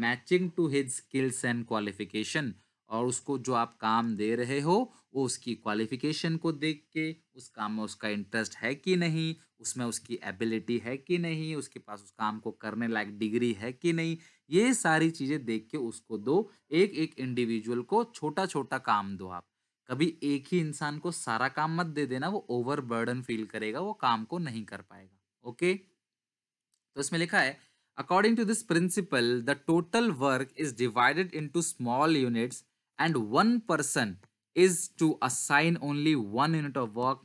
A: matching to his skills and qualification और उसको जो आप काम दे रहे हो वो उसकी क्वालिफिकेशन को देख के उस काम में उसका इंटरेस्ट है कि नहीं उसमें उसकी एबिलिटी है कि नहीं उसके पास उस काम को करने लायक डिग्री है कि नहीं ये सारी चीज़ें देख के उसको दो एक एक इंडिविजुअल को छोटा छोटा काम दो आप कभी एक ही इंसान को सारा काम मत दे देना वो ओवर बर्डन फील करेगा वो काम को नहीं कर पाएगा ओके तो इसमें लिखा है according to this principle the total work is divided into small units and one person is to assign only one unit of work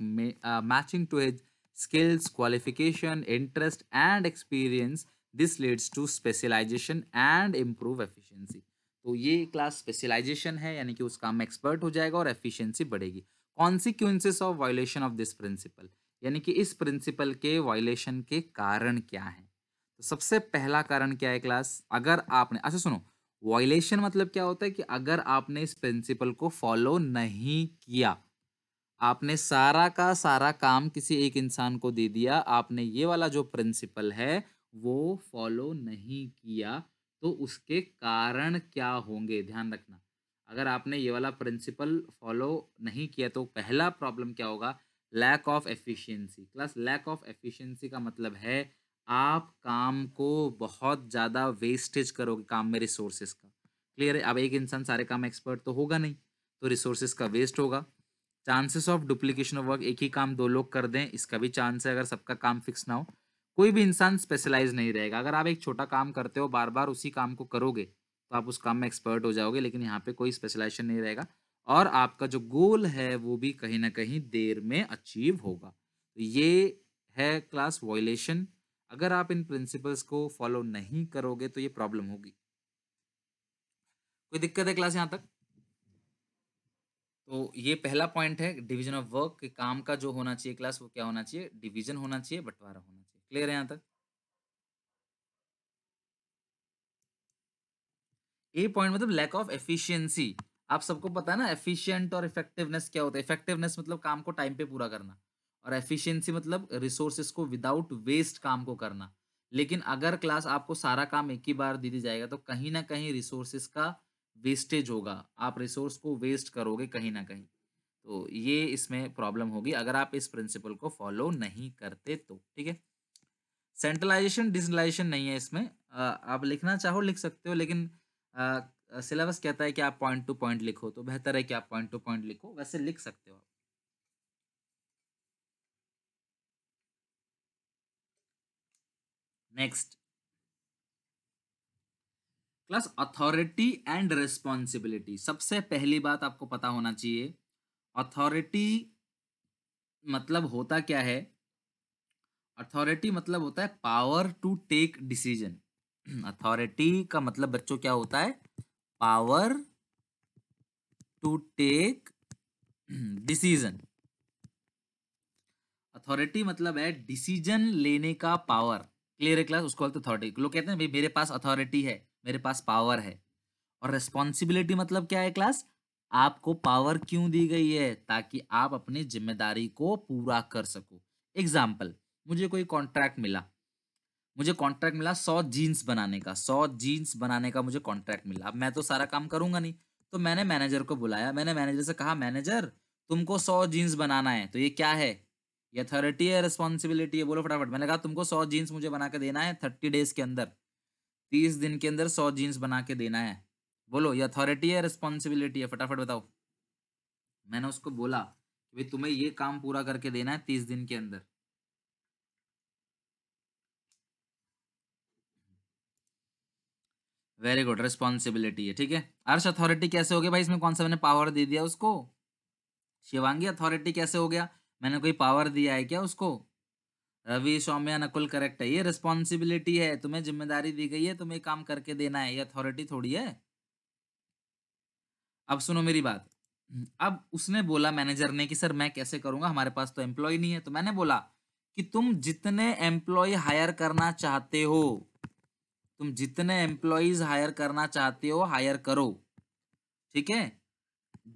A: uh, matching to his skills, qualification, interest and experience. This leads to specialization and improve efficiency. तो ये class specialisation है यानी कि उस काम में expert हो जाएगा और एफिशिएंसी बढ़ेगी consequences of violation of this principle यानी कि इस प्रिंसिपल के वायोलेशन के कारण क्या है तो सबसे पहला कारण क्या है क्लास अगर आपने अच्छा सुनो वॉयलेशन मतलब क्या होता है कि अगर आपने इस प्रिंसिपल को फॉलो नहीं किया आपने सारा का सारा काम किसी एक इंसान को दे दिया आपने ये वाला जो प्रिंसिपल है वो फॉलो नहीं किया तो उसके कारण क्या होंगे ध्यान रखना अगर आपने ये वाला प्रिंसिपल फॉलो नहीं किया तो पहला प्रॉब्लम क्या होगा lack of efficiency class lack of efficiency का मतलब है आप काम को बहुत ज़्यादा वेस्टेज करोगे काम में रिसोर्सेज का क्लियर है अब एक इंसान सारे काम एक्सपर्ट तो होगा नहीं तो रिसोर्सेज का वेस्ट होगा chances of duplication of work एक ही काम दो लोग कर दें इसका भी चांस है अगर सबका काम फिक्स ना हो कोई भी इंसान स्पेशलाइज नहीं रहेगा अगर आप एक छोटा काम करते हो बार बार उसी काम को करोगे तो आप उस काम में एक्सपर्ट हो जाओगे लेकिन यहाँ पे कोई स्पेशलाइजेशन नहीं रहेगा और आपका जो गोल है वो भी कहीं ना कहीं देर में अचीव होगा तो ये है क्लास वॉयलेशन अगर आप इन प्रिंसिपल्स को फॉलो नहीं करोगे तो ये प्रॉब्लम होगी कोई दिक्कत है क्लास यहाँ तक तो ये पहला पॉइंट है डिवीजन ऑफ वर्क के काम का जो होना चाहिए क्लास वो क्या होना चाहिए डिवीजन होना चाहिए बंटवारा होना चाहिए क्लियर है यहाँ तक ए पॉइंट मतलब लैक ऑफ एफिशिएंसी आप सबको पता है ना एफिशिएंट और इफेक्टिवनेस क्या होता है इफेक्टिवनेस मतलब काम को टाइम पे पूरा करना और एफिशिएंसी मतलब रिसोर्सेज को विदाउट वेस्ट काम को करना लेकिन अगर क्लास आपको सारा काम एक ही बार दे दी जाएगा तो कहीं ना कहीं रिसोर्सेज का वेस्टेज होगा आप रिसोर्स को वेस्ट करोगे कहीं ना कहीं तो ये इसमें प्रॉब्लम होगी अगर आप इस प्रिंसिपल को फॉलो नहीं करते तो ठीक है सेंट्रलाइजेशन डिजिटलाइजेशन नहीं है इसमें आप लिखना चाहो लिख सकते हो लेकिन सिलेबस कहता है कि आप पॉइंट टू पॉइंट लिखो तो बेहतर है कि आप पॉइंट टू पॉइंट लिखो वैसे लिख सकते हो आप next class authority and responsibility सबसे पहली बात आपको पता होना चाहिए अथॉरिटी मतलब होता क्या है अथॉरिटी मतलब होता है power to take decision authority का मतलब बच्चों क्या होता है power to take decision authority मतलब है डिसीजन लेने का पावर क्लियर है क्लास उसको बोलते अथॉरिटी लोग कहते हैं भाई मेरे पास अथॉरिटी है मेरे पास पावर है और रेस्पॉन्सिबिलिटी मतलब क्या है क्लास आपको पावर क्यों दी गई है ताकि आप अपनी जिम्मेदारी को पूरा कर सको एग्जाम्पल मुझे कोई कॉन्ट्रैक्ट मिला मुझे कॉन्ट्रैक्ट मिला सौ जीन्स बनाने का सौ जीन्स बनाने का मुझे कॉन्ट्रैक्ट मिला अब मैं तो सारा काम करूंगा नहीं तो मैंने मैनेजर को बुलाया मैंने मैनेजर से कहा मैनेजर तुमको सौ जीन्स बनाना है तो ये क्या है ये अथॉरिटी है रिस्पॉन्सिबिलिटी है बोलो फटाफट मैंने कहा तुमको सौ जीन्स मुझे बना के देना है थर्टी डेज के अंदर तीस दिन के अंदर सौ जीन्स बना के देना है बोलो ये अथॉरिटी है रिस्पॉन्सिबिलिटी है फटाफट बताओ मैंने उसको बोला कि भाई तुम्हें ये काम पूरा करके देना है तीस दिन के अंदर वेरी गुड रिस्पॉन्सिबिलिटी है ठीक है अर्श अथॉरिटी कैसे हो गया भाई इसमें कौन सा मैंने पावर दे दिया उसको शिवांगी अथॉरिटी कैसे हो गया मैंने कोई पावर दिया है क्या उसको रवि सौम्या नकुल करेक्ट है ये रिस्पॉन्सिबिलिटी है तुम्हें जिम्मेदारी दी गई है तुम्हें काम करके देना है ये अथॉरिटी थोड़ी है अब सुनो मेरी बात अब उसने बोला मैनेजर ने कि सर मैं कैसे करूंगा हमारे पास तो एम्प्लॉय नहीं है तो मैंने बोला कि तुम जितने एम्प्लॉय हायर करना चाहते हो तुम जितने एम्प्लॉयज हायर करना चाहते हो हायर करो ठीक है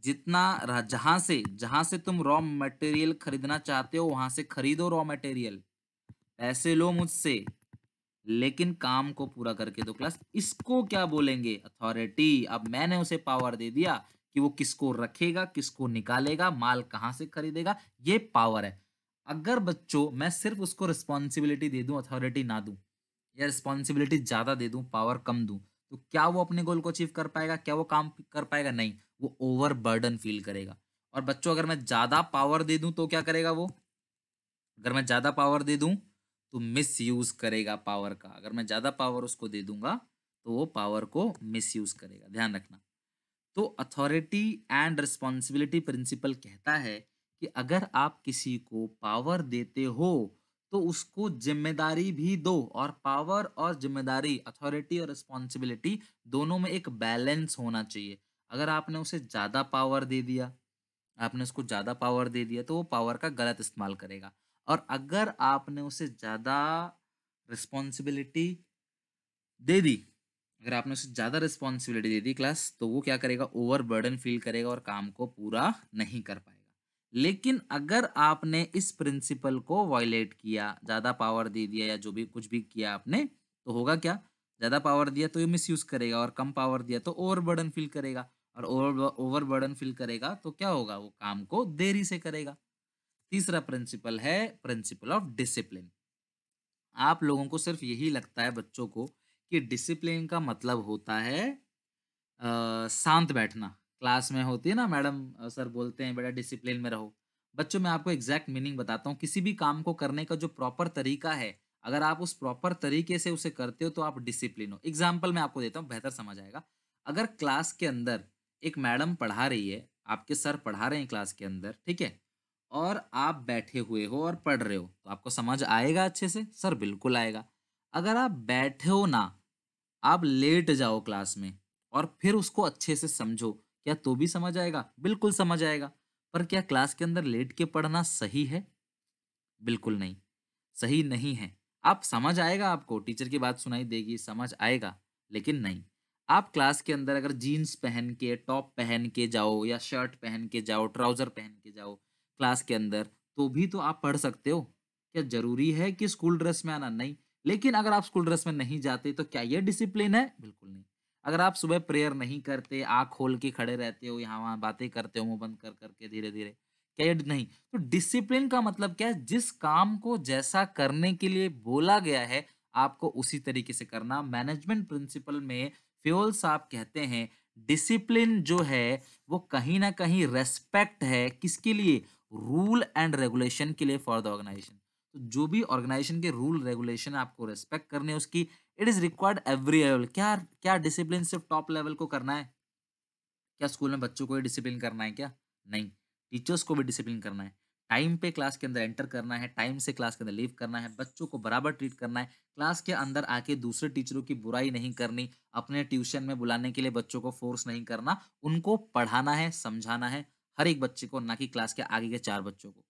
A: जितना जहां से जहां से तुम रॉ मटेरियल खरीदना चाहते हो वहां से खरीदो रॉ मटेरियल पैसे लो मुझसे लेकिन काम को पूरा करके दो क्लास इसको क्या बोलेंगे अथॉरिटी अब मैंने उसे पावर दे दिया कि वो किसको रखेगा किसको निकालेगा माल कहाँ से खरीदेगा ये पावर है अगर बच्चों मैं सिर्फ उसको रिस्पॉन्सिबिलिटी दे दूं अथॉरिटी ना दूं या रिस्पॉन्सिबिलिटी ज़्यादा दे दूं पावर कम दूं तो क्या वो अपने गोल को अचीव कर पाएगा क्या वो काम कर पाएगा नहीं वो ओवर बर्डन फील करेगा और बच्चों अगर मैं ज़्यादा पावर दे दूँ तो क्या करेगा वो अगर मैं ज़्यादा पावर दे दूँ तो मिस यूज़ करेगा पावर का अगर मैं ज़्यादा पावर उसको दे दूंगा तो वो पावर को मिस यूज़ करेगा ध्यान रखना तो अथॉरिटी एंड रिस्पॉन्सिबिलिटी प्रिंसिपल कहता है कि अगर आप किसी को पावर देते हो तो उसको जिम्मेदारी भी दो और पावर और जिम्मेदारी अथॉरिटी और रिस्पॉन्सिबिलिटी दोनों में एक बैलेंस होना चाहिए अगर आपने उसे ज़्यादा पावर दे दिया आपने उसको ज़्यादा पावर दे दिया तो वो पावर का गलत इस्तेमाल करेगा और अगर आपने उसे ज़्यादा रिस्पॉन्सिबिलिटी दे दी अगर आपने उसे ज़्यादा रिस्पॉन्सिबिलिटी दे दी क्लास तो वो क्या करेगा ओवर बर्डन फील करेगा और काम को पूरा नहीं कर पाएगा लेकिन अगर आपने इस प्रिंसिपल को वायलेट किया ज़्यादा पावर दे दिया या जो भी कुछ भी किया आपने तो होगा क्या ज़्यादा पावर दिया तो ये मिस यूज़ करेगा और कम पावर दिया तो ओवर फील करेगा और ओवर ओवरबर्डन फील करेगा तो क्या होगा वो काम को देरी से करेगा तीसरा प्रिंसिपल है प्रिंसिपल ऑफ डिसिप्लिन आप लोगों को सिर्फ यही लगता है बच्चों को कि डिसिप्लिन का मतलब होता है शांत बैठना क्लास में होती है ना मैडम सर बोलते हैं बेटा डिसिप्लिन में रहो बच्चों मैं आपको एग्जैक्ट मीनिंग बताता हूँ किसी भी काम को करने का जो प्रॉपर तरीका है अगर आप उस प्रॉपर तरीके से उसे करते हो तो आप डिसिप्लिन हो एग्जाम्पल मैं आपको देता हूँ बेहतर समझ आएगा अगर क्लास के अंदर एक मैडम पढ़ा रही है आपके सर पढ़ा रहे हैं क्लास के अंदर ठीक है और आप बैठे हुए हो और पढ़ रहे हो तो आपको समझ आएगा अच्छे से सर बिल्कुल आएगा अगर आप बैठे हो ना आप लेट जाओ क्लास में और फिर उसको अच्छे से समझो क्या तो भी समझ आएगा बिल्कुल समझ आएगा पर क्या क्लास के अंदर लेट के पढ़ना सही है बिल्कुल नहीं सही नहीं है आप समझ आएगा आपको टीचर की बात सुनाई देगी समझ आएगा लेकिन नहीं आप क्लास के अंदर अगर जीन्स पहन के टॉप पहन के जाओ या शर्ट पहन के जाओ ट्राउज़र पहन के जाओ क्लास के अंदर तो भी तो आप पढ़ सकते हो क्या ज़रूरी है कि स्कूल ड्रेस में आना नहीं लेकिन अगर आप स्कूल ड्रेस में नहीं जाते तो क्या ये डिसिप्लिन है बिल्कुल नहीं अगर आप सुबह प्रेयर नहीं करते आँख खोल के खड़े रहते हो यहाँ वहाँ बातें करते हो मुँह बंद कर करके धीरे धीरे क्या ये नहीं तो डिसिप्लिन का मतलब क्या है जिस काम को जैसा करने के लिए बोला गया है आपको उसी तरीके से करना मैनेजमेंट प्रिंसिपल में फ्योल्स आप कहते हैं डिसिप्लिन जो है वो कहीं ना कहीं रेस्पेक्ट है किसके लिए रूल एंड रेगुलेशन के लिए फॉर द ऑर्गेनाइजेशन तो जो भी ऑर्गेनाइजेशन के रूल रेगुलेशन आपको रेस्पेक्ट करने उसकी it is required every level क्या क्या डिसिप्लिन सिर्फ टॉप लेवल को करना है क्या स्कूल में बच्चों को ही डिसिप्लिन करना है क्या नहीं टीचर्स को भी डिसिप्लिन करना है टाइम पे क्लास के अंदर एंटर करना है टाइम से क्लास के अंदर लीव करना है बच्चों को बराबर ट्रीट करना है क्लास के अंदर आके दूसरे टीचरों की बुराई नहीं करनी अपने ट्यूशन में बुलाने के लिए बच्चों को फोर्स नहीं करना उनको पढ़ाना है समझाना है हर एक बच्चे को ना कि क्लास के आगे के चार बच्चों को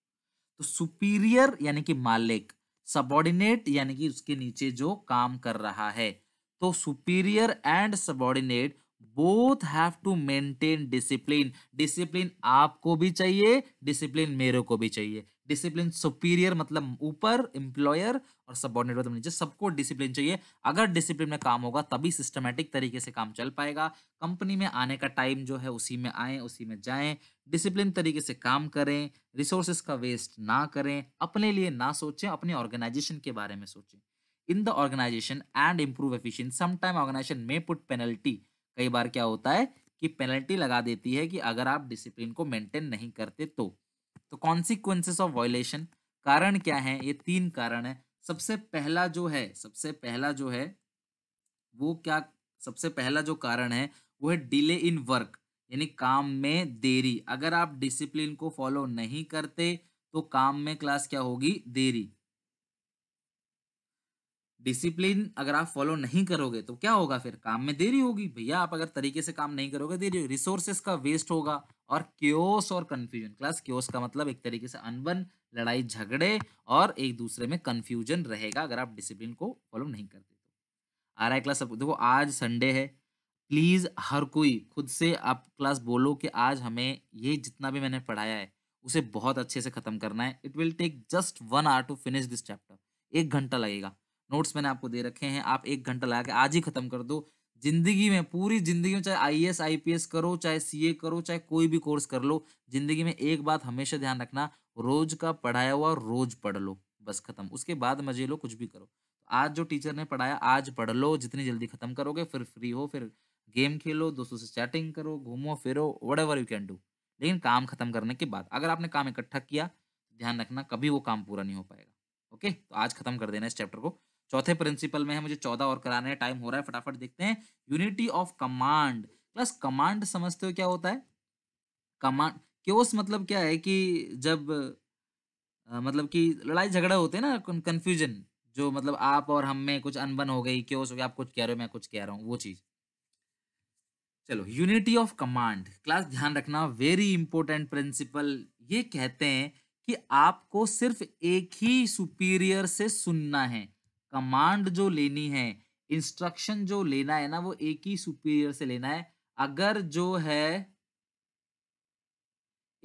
A: तो सुपीरियर यानी कि मालिक सबॉर्डिनेट यानी कि उसके नीचे जो काम कर रहा है तो superior and subordinate both have to maintain discipline discipline आपको भी चाहिए डिसिप्लिन मेरे को भी चाहिए डिसिप्लिन सुपीरियर मतलब ऊपर एम्प्लॉयर और सबॉर्डिनेट मतलब नीचे सबको डिसिप्लिन चाहिए अगर डिसिप्लिन में काम होगा तभी सिस्टमेटिक तरीके से काम चल पाएगा कंपनी में आने का टाइम जो है उसी में आए उसी में जाएं डिसिप्लिन तरीके से काम करें रिसोर्सेस का वेस्ट ना करें अपने लिए ना सोचें अपने ऑर्गेनाइजेशन के बारे में सोचें in the organization and improve efficient sometime organization may put penalty कई बार क्या होता है कि पेनल्टी लगा देती है कि अगर आप डिसिप्लिन को मेंटेन नहीं करते तो तो कॉन्सिक्वेंसेस ऑफ वायोलेशन कारण क्या है ये तीन कारण है सबसे पहला जो है सबसे पहला जो है वो क्या सबसे पहला जो कारण है वो है डिले इन वर्क यानी काम में देरी अगर आप डिसिप्लिन को फॉलो नहीं करते तो काम में क्लास क्या होगी देरी डिसिप्लिन अगर आप फॉलो नहीं करोगे तो क्या होगा फिर काम में देरी होगी भैया आप अगर तरीके से काम नहीं करोगे देरी होगी रिसोर्सेस का वेस्ट होगा और क्योस और कन्फ्यूजन क्लास क्योस का मतलब एक तरीके से अनबन लड़ाई झगड़े और एक दूसरे में कन्फ्यूजन रहेगा अगर आप डिसिप्लिन को फॉलो नहीं करते तो आ रहा है क्लास सब देखो आज संडे है प्लीज़ हर कोई खुद से आप क्लास बोलो कि आज हमें ये जितना भी मैंने पढ़ाया है उसे बहुत अच्छे से ख़त्म करना है it will take just one hour to finish this chapter एक घंटा लगेगा नोट्स मैंने आपको दे रखे हैं आप एक घंटा लगा के आज ही खत्म कर दो जिंदगी में पूरी जिंदगी में चाहे I S I P S करो चाहे सी ए करो चाहे कोई भी कोर्स कर लो जिंदगी में एक बात हमेशा ध्यान रखना रोज का पढ़ाया हुआ रोज पढ़ लो बस खत्म उसके बाद मजे लो कुछ भी करो आज जो टीचर ने पढ़ाया आज पढ़ लो जितनी जल्दी खत्म करोगे फिर फ्री हो फिर गेम खेलो दोस्तों से चैटिंग करो घूमो फिरो whatever you can do लेकिन काम खत्म करने के बाद अगर आपने काम इकट्ठा किया ध्यान रखना कभी वो काम पूरा नहीं हो पाएगा ओके तो आज खत्म कर देना इस चैप्टर को चौथे प्रिंसिपल में है मुझे चौदह और कराने हैं टाइम हो रहा है फटाफट देखते हैं unity of command plus command समझते हो क्या होता है कमांड क्योस मतलब क्या है कि जब आ, मतलब कि लड़ाई झगड़ा होते हैं ना कन्फ्यूजन जो मतलब आप और हम में कुछ अनबन हो गई क्योस हो गया आप कुछ कह रहे हो मैं कुछ कह रहा हूँ वो चीज़ चलो यूनिटी ऑफ कमांड क्लास ध्यान रखना वेरी इंपॉर्टेंट प्रिंसिपल ये कहते हैं कि आपको सिर्फ एक ही सुपीरियर से सुनना है कमांड जो लेनी है इंस्ट्रक्शन जो लेना है ना वो एक ही सुपीरियर से लेना है अगर जो है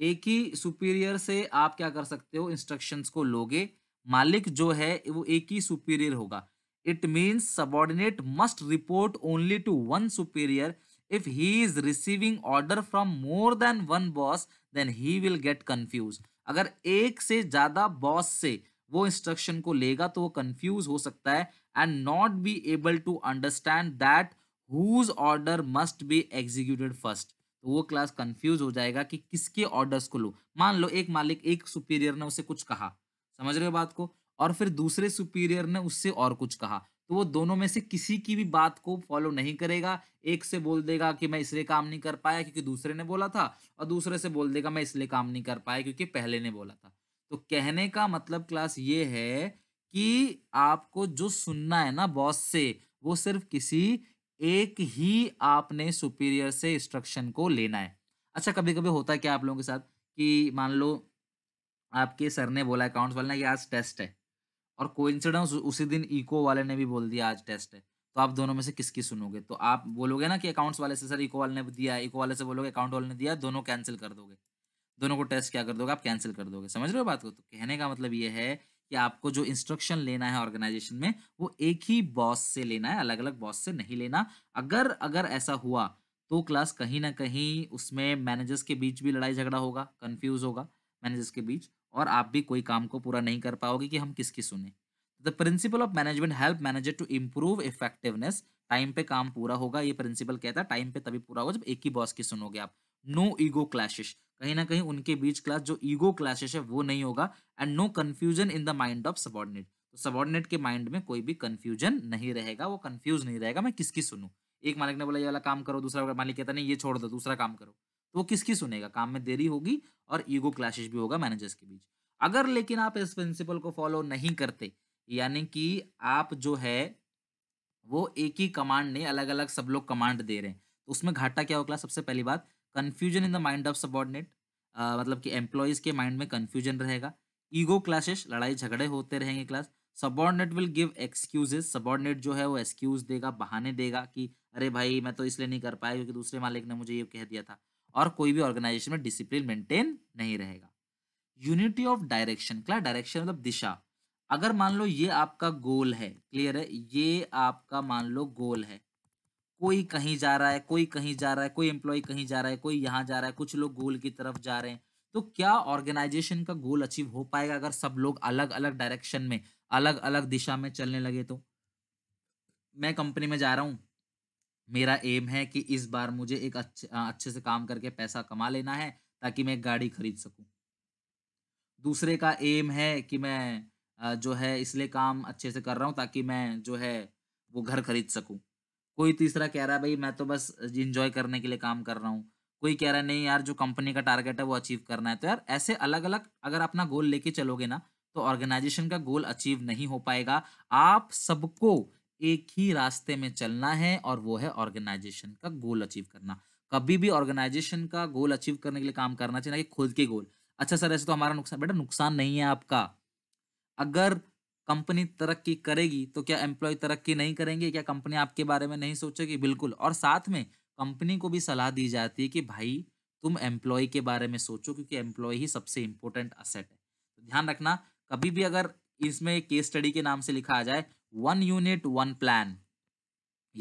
A: एक ही सुपीरियर से आप क्या कर सकते हो इंस्ट्रक्शंस को लोगे मालिक जो है वो एक ही सुपीरियर होगा it means subordinate must report only to one superior if he is receiving order from more than one boss then he will get confuse अगर एक से ज्यादा बॉस से वो इंस्ट्रक्शन को लेगा तो वो कंफ्यूज हो सकता है and not be able to understand that whose order must be executed first तो वो क्लास कंफ्यूज हो जाएगा कि किसके ऑर्डर्स को लो मान लो एक मालिक एक सुपीरियर ने उसे कुछ कहा समझ रहे हो बात को और फिर दूसरे सुपीरियर ने उससे और कुछ कहा तो वो दोनों में से किसी की भी बात को फॉलो नहीं करेगा एक से बोल देगा कि मैं इसलिए काम नहीं कर पाया क्योंकि दूसरे ने बोला था और दूसरे से बोल देगा मैं इसलिए काम नहीं कर पाया क्योंकि पहले ने बोला था तो कहने का मतलब क्लास ये है कि आपको जो सुनना है ना बॉस से वो सिर्फ किसी एक ही आपने सुपीरियर से इंस्ट्रक्शन को लेना है अच्छा कभी कभी होता है क्या आप लोगों के साथ कि मान लो आपके सर ने बोला अकाउंट्स वाले ने कि आज टेस्ट है और कोइंसिडेंस उसी दिन इको वाले ने भी बोल दिया आज टेस्ट है तो आप दोनों में से किसकी सुनोगे तो आप बोलोगे ना कि अकाउंट्स वाले से सर इको वाले ने दिया इको वाले से बोलोगे अकाउंट वाले ने दिया दोनों कैंसिल कर दोगे दोनों को टेस्ट क्या कर दोगे आप कैंसिल कर दोगे समझ रहे हो बात को तो कहने का मतलब ये है कि आपको जो इंस्ट्रक्शन लेना है ऑर्गेनाइजेशन में वो एक ही बॉस से लेना है अलग अलग बॉस से नहीं लेना अगर अगर ऐसा हुआ तो क्लास कहीं ना कहीं उसमें मैनेजर्स के बीच भी लड़ाई झगड़ा होगा कंफ्यूज होगा मैनेजर्स के बीच और आप भी कोई काम को पूरा नहीं कर पाओगे कि हम किसकी सुने the principle of management help manager to improve effectiveness time पे काम पूरा होगा ये प्रिंसिपल कहता है टाइम पे तभी पूरा होगा जब एक ही बॉस की सुनोगे आप नो ईगो क्लैशिश कहीं ना कहीं उनके बीच क्लास जो ईगो क्लासेस है वो नहीं होगा and no confusion in the mind of subordinate तो सबॉर्डिनेट के माइंड में कोई भी कन्फ्यूजन नहीं रहेगा वो कन्फ्यूज नहीं रहेगा मैं किसकी सुनूँ एक मालिक ने बोला ये वाला काम करो दूसरा मालिक कहता नहीं ये छोड़ दो दूसरा काम करो तो वो किसकी सुनेगा काम में देरी होगी और ईगो क्लासेस भी होगा मैनेजर्स के बीच अगर लेकिन आप इस प्रिंसिपल को फॉलो नहीं करते यानी कि आप जो है वो एक ही कमांड नहीं अलग अलग सब लोग कमांड दे रहे हैं तो उसमें घाटा क्या होगा सबसे पहली बात confusion in the mind of subordinate मतलब कि एम्प्लॉयज के माइंड में कन्फ्यूजन रहेगा ईगो क्लासेस लड़ाई झगड़े होते रहेंगे class subordinate will give excuses subordinate जो है वो एक्सक्यूज देगा बहाने देगा कि अरे भाई मैं तो इसलिए नहीं कर पाया क्योंकि दूसरे मालिक ने मुझे ये कह दिया था और कोई भी ऑर्गेनाइजेशन में डिसिप्लिन मेंटेन नहीं रहेगा यूनिटी ऑफ डायरेक्शन क्या डायरेक्शन मतलब दिशा अगर मान लो ये आपका गोल है क्लियर है ये आपका मान लो गोल है कोई कहीं जा रहा है कोई कहीं जा रहा है कोई एम्प्लॉय कहीं जा रहा है कोई यहाँ जा रहा है कुछ लोग गोल की तरफ जा रहे हैं तो क्या ऑर्गेनाइजेशन का गोल अचीव हो पाएगा अगर सब लोग अलग अलग डायरेक्शन में अलग अलग दिशा में चलने लगे तो मैं कंपनी में जा रहा हूँ मेरा एम है कि इस बार मुझे एक अच्छे अच्छे से काम करके पैसा कमा लेना है ताकि मैं एक गाड़ी खरीद सकूँ दूसरे का एम है कि मैं जो है इसलिए काम अच्छे से कर रहा हूँ ताकि मैं जो है वो घर खरीद सकूँ कोई तीसरा कह रहा है भाई मैं तो बस इंजॉय करने के लिए काम कर रहा हूँ कोई कह रहा है नहीं यार जो कंपनी का टारगेट है वो अचीव करना है तो यार ऐसे अलग अलग अगर अपना गोल लेके चलोगे ना तो ऑर्गेनाइजेशन का गोल अचीव नहीं हो पाएगा आप सबको एक ही रास्ते में चलना है और वो है ऑर्गेनाइजेशन का गोल अचीव करना कभी भी ऑर्गेनाइजेशन का गोल अचीव करने के लिए काम करना चाहिए ना कि खुद के गोल अच्छा सर ऐसे तो हमारा नुकसान बेटा नुकसान नहीं है आपका अगर कंपनी तरक्की करेगी तो क्या एम्प्लॉय तरक्की नहीं करेंगे क्या कंपनी आपके बारे में नहीं सोचेगी बिल्कुल और साथ में कंपनी को भी सलाह दी जाती है कि भाई तुम एम्प्लॉय के बारे में सोचो क्योंकि एम्प्लॉय ही सबसे इंपॉर्टेंट असेट है तो ध्यान रखना कभी भी अगर इसमें केस स्टडी के नाम से लिखा आ जाए वन यूनिट वन प्लान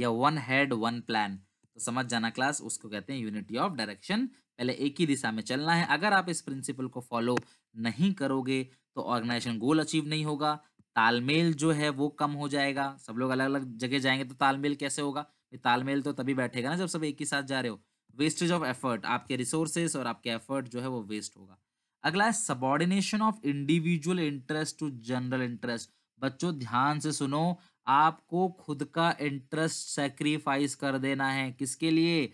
A: या वन हेड वन प्लान तो समझ जाना क्लास उसको कहते हैं यूनिटी ऑफ डायरेक्शन पहले एक ही दिशा में चलना है अगर आप इस प्रिंसिपल को फॉलो नहीं करोगे तो ऑर्गेनाइजेशन गोल अचीव नहीं होगा तालमेल जो है वो कम हो जाएगा सब लोग अलग अलग जगह जाएंगे तो तालमेल कैसे होगा तालमेल तो तभी बैठेगा ना जब सब एक ही साथ जा रहे हो वेस्टेज ऑफ एफर्ट आपके रिसोर्सेज और आपके एफर्ट जो है वो वेस्ट होगा अगला है subordination of individual interest to general interest बच्चों ध्यान से सुनो आपको खुद का इंटरेस्ट सेक्रीफाइस कर देना है किसके लिए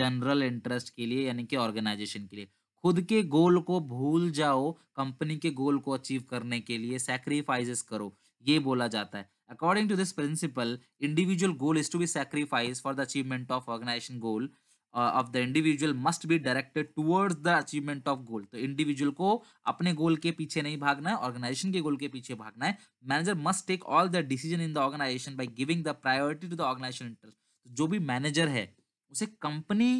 A: जनरल इंटरेस्ट के लिए यानी कि ऑर्गेनाइजेशन के लिए खुद के गोल को भूल जाओ कंपनी के गोल को अचीव करने के लिए सैक्रीफाइजेस करो ये बोला जाता है according to this principle individual goal is to be sacrifice for the achievement of organization goal of the individual must be directed towards the achievement of goal तो इंडिविजुअल को अपने गोल के पीछे नहीं भागना है ऑर्गेनाइजेशन के गोल के पीछे भागना है manager must take all the decision in the organization by giving the priority to the organization interest जो भी मैनेजर है उसे कंपनी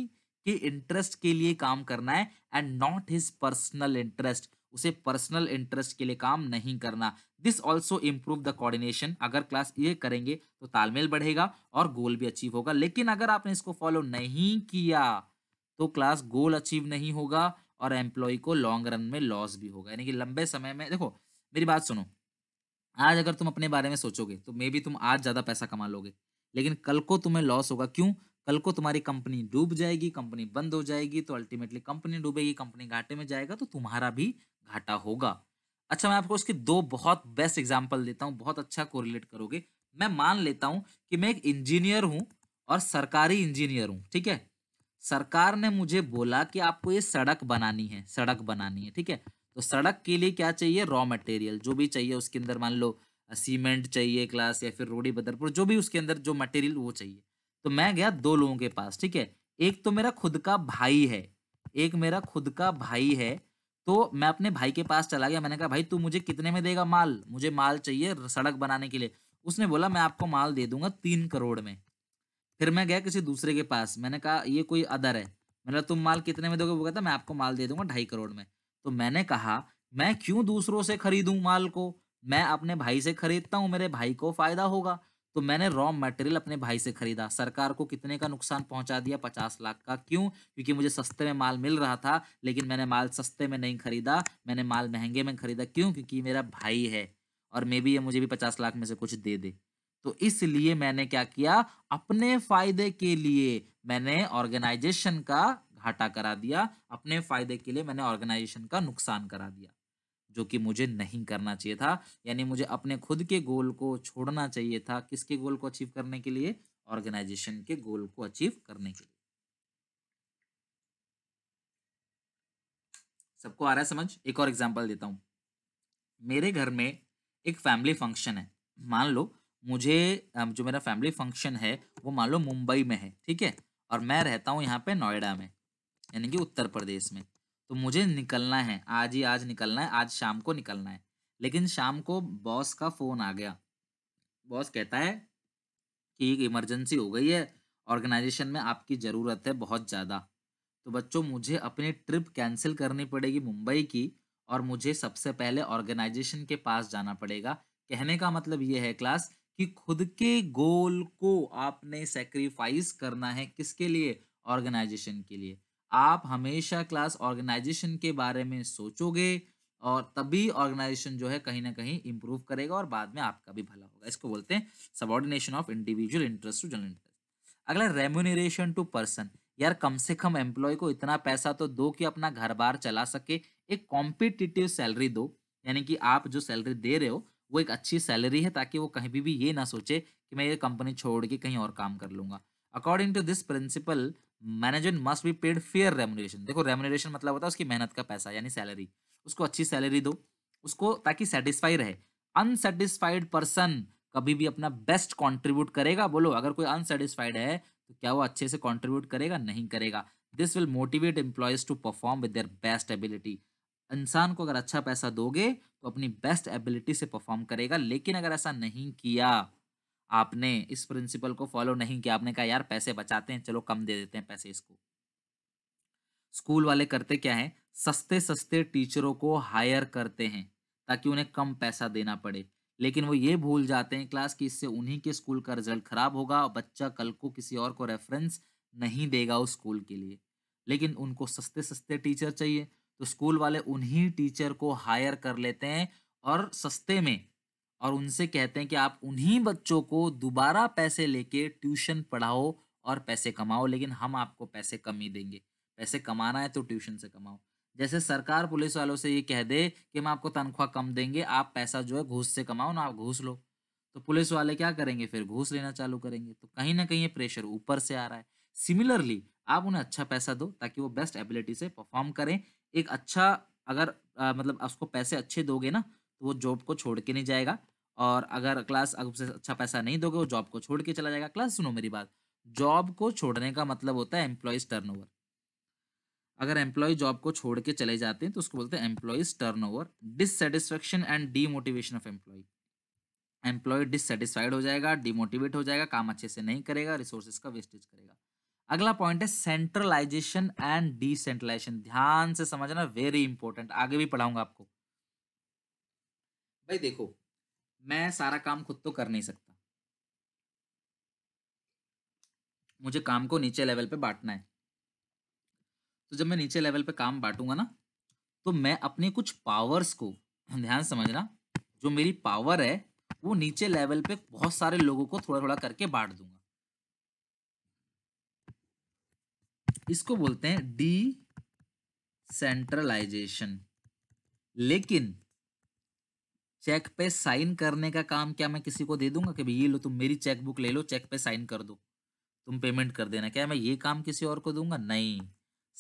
A: के इंटरेस्ट के लिए काम करना है and not his personal interest उसे पर्सनल इंटरेस्ट के लिए काम नहीं करना this also improve the coordination अगर क्लास ये करेंगे तो तालमेल बढ़ेगा और गोल भी अचीव होगा लेकिन अगर आपने इसको फॉलो नहीं किया तो क्लास गोल अचीव नहीं होगा और एम्प्लॉय को लॉन्ग रन में लॉस भी होगा यानी कि लंबे समय में देखो मेरी बात सुनो आज अगर तुम अपने बारे में सोचोगे तो मे बी तुम आज ज़्यादा पैसा कमा लोगे लेकिन कल को तुम्हें लॉस होगा क्यों कल को तुम्हारी कंपनी डूब जाएगी कंपनी बंद हो जाएगी तो अल्टीमेटली कंपनी डूबेगी कंपनी घाटे में जाएगा तो तुम्हारा भी घाटा होगा अच्छा मैं आपको उसके दो बहुत बेस्ट एग्जाम्पल देता हूँ बहुत अच्छा कोरिलेट करोगे मैं मान लेता हूँ कि मैं एक इंजीनियर हूँ और सरकारी इंजीनियर हूँ ठीक है सरकार ने मुझे बोला कि आपको ये सड़क बनानी है सड़क बनानी है ठीक है तो सड़क के लिए क्या चाहिए रॉ मटेरियल जो भी चाहिए उसके अंदर मान लो सीमेंट चाहिए क्लास या फिर रोडी बदरपुर जो भी उसके अंदर जो मटेरियल वो चाहिए तो मैं गया दो लोगों के पास ठीक है एक तो मेरा खुद का भाई है एक मेरा खुद का भाई है तो मैं अपने भाई के पास चला गया मैंने कहा भाई तू मुझे कितने में देगा माल मुझे माल चाहिए सड़क बनाने के लिए उसने बोला मैं आपको माल दे दूंगा तीन करोड़ में फिर मैं गया किसी दूसरे के पास मैंने कहा ये कोई अदर है मैंने तुम माल कितने में दोगे वो कहता मैं आपको माल दे दूंगा ढाई करोड़ में तो मैंने कहा मैं क्यों दूसरों से खरीदूं माल को मैं अपने भाई से खरीदता हूँ मेरे भाई को फायदा होगा तो मैंने रॉ मटेरियल अपने भाई से खरीदा सरकार को कितने का नुकसान पहुंचा दिया पचास लाख का क्यों क्योंकि मुझे सस्ते में माल मिल रहा था लेकिन मैंने माल सस्ते में नहीं खरीदा मैंने माल महंगे में खरीदा क्यों क्योंकि मेरा भाई है और मे बी ये मुझे भी पचास लाख में से कुछ दे दे तो इसलिए मैंने क्या किया अपने फायदे के लिए मैंने ऑर्गेनाइजेशन का घाटा करा दिया अपने फायदे के लिए मैंने ऑर्गेनाइजेशन का नुकसान करा दिया जो कि मुझे नहीं करना चाहिए था यानी मुझे अपने खुद के गोल को छोड़ना चाहिए था किसके गोल को अचीव करने के लिए ऑर्गेनाइजेशन के गोल को अचीव करने के लिए सबको आ रहा है समझ एक और एग्जाम्पल देता हूँ मेरे घर में एक फैमिली फंक्शन है मान लो मुझे जो मेरा फैमिली फंक्शन है वो मान लो मुंबई में है ठीक है और मैं रहता हूँ यहाँ पे नोएडा में यानी कि उत्तर प्रदेश में तो मुझे निकलना है आज ही आज निकलना है आज शाम को निकलना है लेकिन शाम को बॉस का फ़ोन आ गया बॉस कहता है कि एक इमरजेंसी हो गई है ऑर्गेनाइजेशन में आपकी ज़रूरत है बहुत ज़्यादा तो बच्चों मुझे अपनी ट्रिप कैंसिल करनी पड़ेगी मुंबई की और मुझे सबसे पहले ऑर्गेनाइजेशन के पास जाना पड़ेगा कहने का मतलब ये है क्लास कि खुद के गोल को आपने सेक्रीफाइस करना है किसके लिए ऑर्गेनाइजेशन के लिए आप हमेशा क्लास ऑर्गेनाइजेशन के बारे में सोचोगे और तभी ऑर्गेनाइजेशन जो है कहीं ना कहीं इंप्रूव करेगा और बाद में आपका भी भला होगा इसको बोलते हैं subordination of individual interest to general interest अगला रेम्यूनरेशन टू पर्सन यार कम से कम एम्प्लॉय को इतना पैसा तो दो कि अपना घर बार चला सके एक कॉम्पिटिटिव सैलरी दो यानी कि आप जो सैलरी दे रहे हो वो एक अच्छी सैलरी है ताकि वो कहीं भी, भी ये ना सोचे कि मैं ये कंपनी छोड़ के कहीं और काम कर लूँगा according to this principle management must be paid fair remuneration देखो रेमुनरेशन मतलब होता है उसकी मेहनत का पैसा यानी सैलरी उसको अच्छी सैलरी दो उसको ताकि सेटिस्फाई रहे अनसेटिस्फाइड पर्सन कभी भी अपना बेस्ट कॉन्ट्रीब्यूट करेगा बोलो अगर कोई अनसेटिस्फाइड है तो क्या वो अच्छे से कॉन्ट्रीब्यूट करेगा नहीं करेगा this will motivate employees to perform with their best ability इंसान को अगर अच्छा पैसा दोगे तो अपनी बेस्ट एबिलिटी से परफॉर्म करेगा लेकिन अगर ऐसा नहीं किया आपने इस प्रिंसिपल को फॉलो नहीं किया आपने कहा यार पैसे बचाते हैं चलो कम दे देते हैं पैसे इसको स्कूल वाले करते क्या है सस्ते सस्ते टीचरों को हायर करते हैं ताकि उन्हें कम पैसा देना पड़े लेकिन वो ये भूल जाते हैं क्लास कि इससे उन्हीं के स्कूल का रिजल्ट खराब होगा और बच्चा कल को किसी और को रेफरेंस नहीं देगा उस स्कूल के लिए लेकिन उनको सस्ते सस्ते टीचर चाहिए तो स्कूल वाले उन्हीं टीचर को हायर कर लेते हैं और सस्ते में और उनसे कहते हैं कि आप उन्हीं बच्चों को दोबारा पैसे लेके ट्यूशन पढ़ाओ और पैसे कमाओ लेकिन हम आपको पैसे कम ही देंगे पैसे कमाना है तो ट्यूशन से कमाओ जैसे सरकार पुलिस वालों से ये कह दे कि हम आपको तनख्वाह कम देंगे आप पैसा जो है घूस से कमाओ ना आप घूस लो तो पुलिस वाले क्या करेंगे फिर घूस लेना चालू करेंगे तो कहीं ना कहीं ये प्रेशर ऊपर से आ रहा है सिमिलरली आप उन्हें अच्छा पैसा दो ताकि वो बेस्ट एबिलिटी से परफॉर्म करें एक अच्छा अगर आ, मतलब उसको पैसे अच्छे दोगे ना तो वो जॉब को छोड़ के नहीं जाएगा और अगर क्लास अगर उसे अच्छा पैसा नहीं दोगे वो जॉब को छोड़ के चला जाएगा क्लास सुनो मेरी बात जॉब को छोड़ने का मतलब होता है एम्प्लॉयज़ टर्न अगर एम्प्लॉय जॉब को छोड़ के चले जाते हैं तो उसको बोलते हैं employees over dissatisfaction and demotivation of employee employee dissatisfied हो जाएगा डीमोटिवेट हो जाएगा काम अच्छे से नहीं करेगा रिसोर्सेज का वेस्टेज करेगा अगला पॉइंट है सेंट्रलाइजेशन एंड डिसेंट्रलाइजेशन ध्यान से समझना वेरी इंपॉर्टेंट आगे भी पढ़ाऊंगा आपको भाई देखो मैं सारा काम खुद तो कर नहीं सकता मुझे काम को नीचे लेवल पे बांटना है तो जब मैं नीचे लेवल पे काम बांटूंगा ना तो मैं अपने कुछ पावर्स को ध्यान समझना जो मेरी पावर है वो नीचे लेवल पे बहुत सारे लोगों को थोड़ा थोड़ा करके बांट दूंगा इसको बोलते हैं डी सेंट्रलाइजेशन लेकिन चेक पे साइन करने का काम क्या मैं किसी को दे दूंगा कि भाई ये लो तुम मेरी चेकबुक ले लो चेक पे साइन कर दो तुम पेमेंट कर देना क्या मैं ये काम किसी और को दूंगा नहीं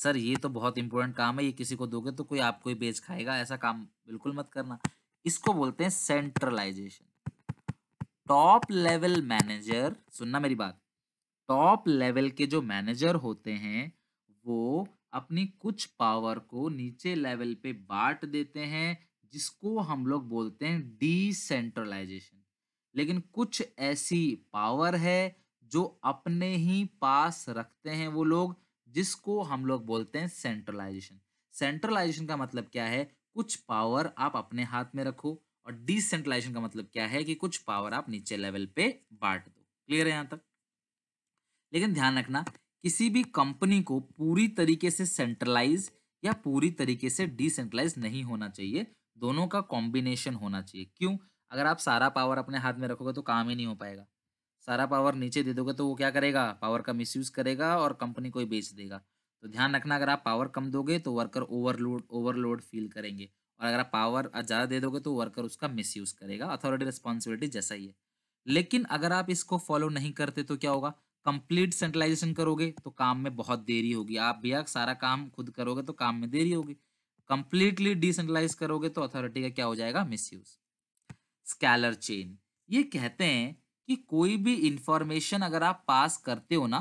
A: सर ये तो बहुत इंपॉर्टेंट काम है ये किसी को दोगे तो कोई आपको ही बेच खाएगा ऐसा काम बिल्कुल मत करना इसको बोलते हैं सेंट्रलाइजेशन टॉप लेवल मैनेजर सुनना मेरी बात टॉप लेवल के जो मैनेजर होते हैं वो अपनी कुछ पावर को नीचे लेवल पे बांट देते हैं जिसको हम लोग बोलते हैं डिसेंट्रलाइजेशन लेकिन कुछ ऐसी पावर है जो अपने ही पास रखते हैं वो लोग जिसको हम लोग बोलते हैं सेंट्रलाइजेशन सेंट्रलाइजेशन का मतलब क्या है कुछ पावर आप अपने हाथ में रखो और डिसेंट्रलाइजेशन का मतलब क्या है कि कुछ पावर आप नीचे लेवल पे बांट दो क्लियर है यहाँ तक लेकिन ध्यान रखना किसी भी कंपनी को पूरी तरीके से सेंट्रलाइज या पूरी तरीके से डिसेंट्रलाइज नहीं होना चाहिए दोनों का कॉम्बिनेशन होना चाहिए क्यों अगर आप सारा पावर अपने हाथ में रखोगे तो काम ही नहीं हो पाएगा सारा पावर नीचे दे दोगे तो वो क्या करेगा पावर का मिसयूज़ करेगा और कंपनी को ही बेच देगा तो ध्यान रखना अगर आप पावर कम दोगे तो वर्कर ओवरलोड ओवरलोड फील करेंगे और अगर आप पावर ज़्यादा दे दोगे तो वर्कर उसका मिसयूज़ करेगा अथॉरिटी रिस्पॉन्सिबिलिटी जैसा ही है लेकिन अगर आप इसको फॉलो नहीं करते तो क्या होगा कंप्लीट सेंट्रलाइजेशन करोगे तो काम में बहुत देरी होगी आप भैया सारा काम खुद करोगे तो काम में देरी होगी कंप्लीटली डिसेंट्रलाइज करोगे तो अथॉरिटी का क्या हो जाएगा मिसयूज स्कैलर चेन ये कहते हैं कि कोई भी इंफॉर्मेशन अगर आप पास करते हो ना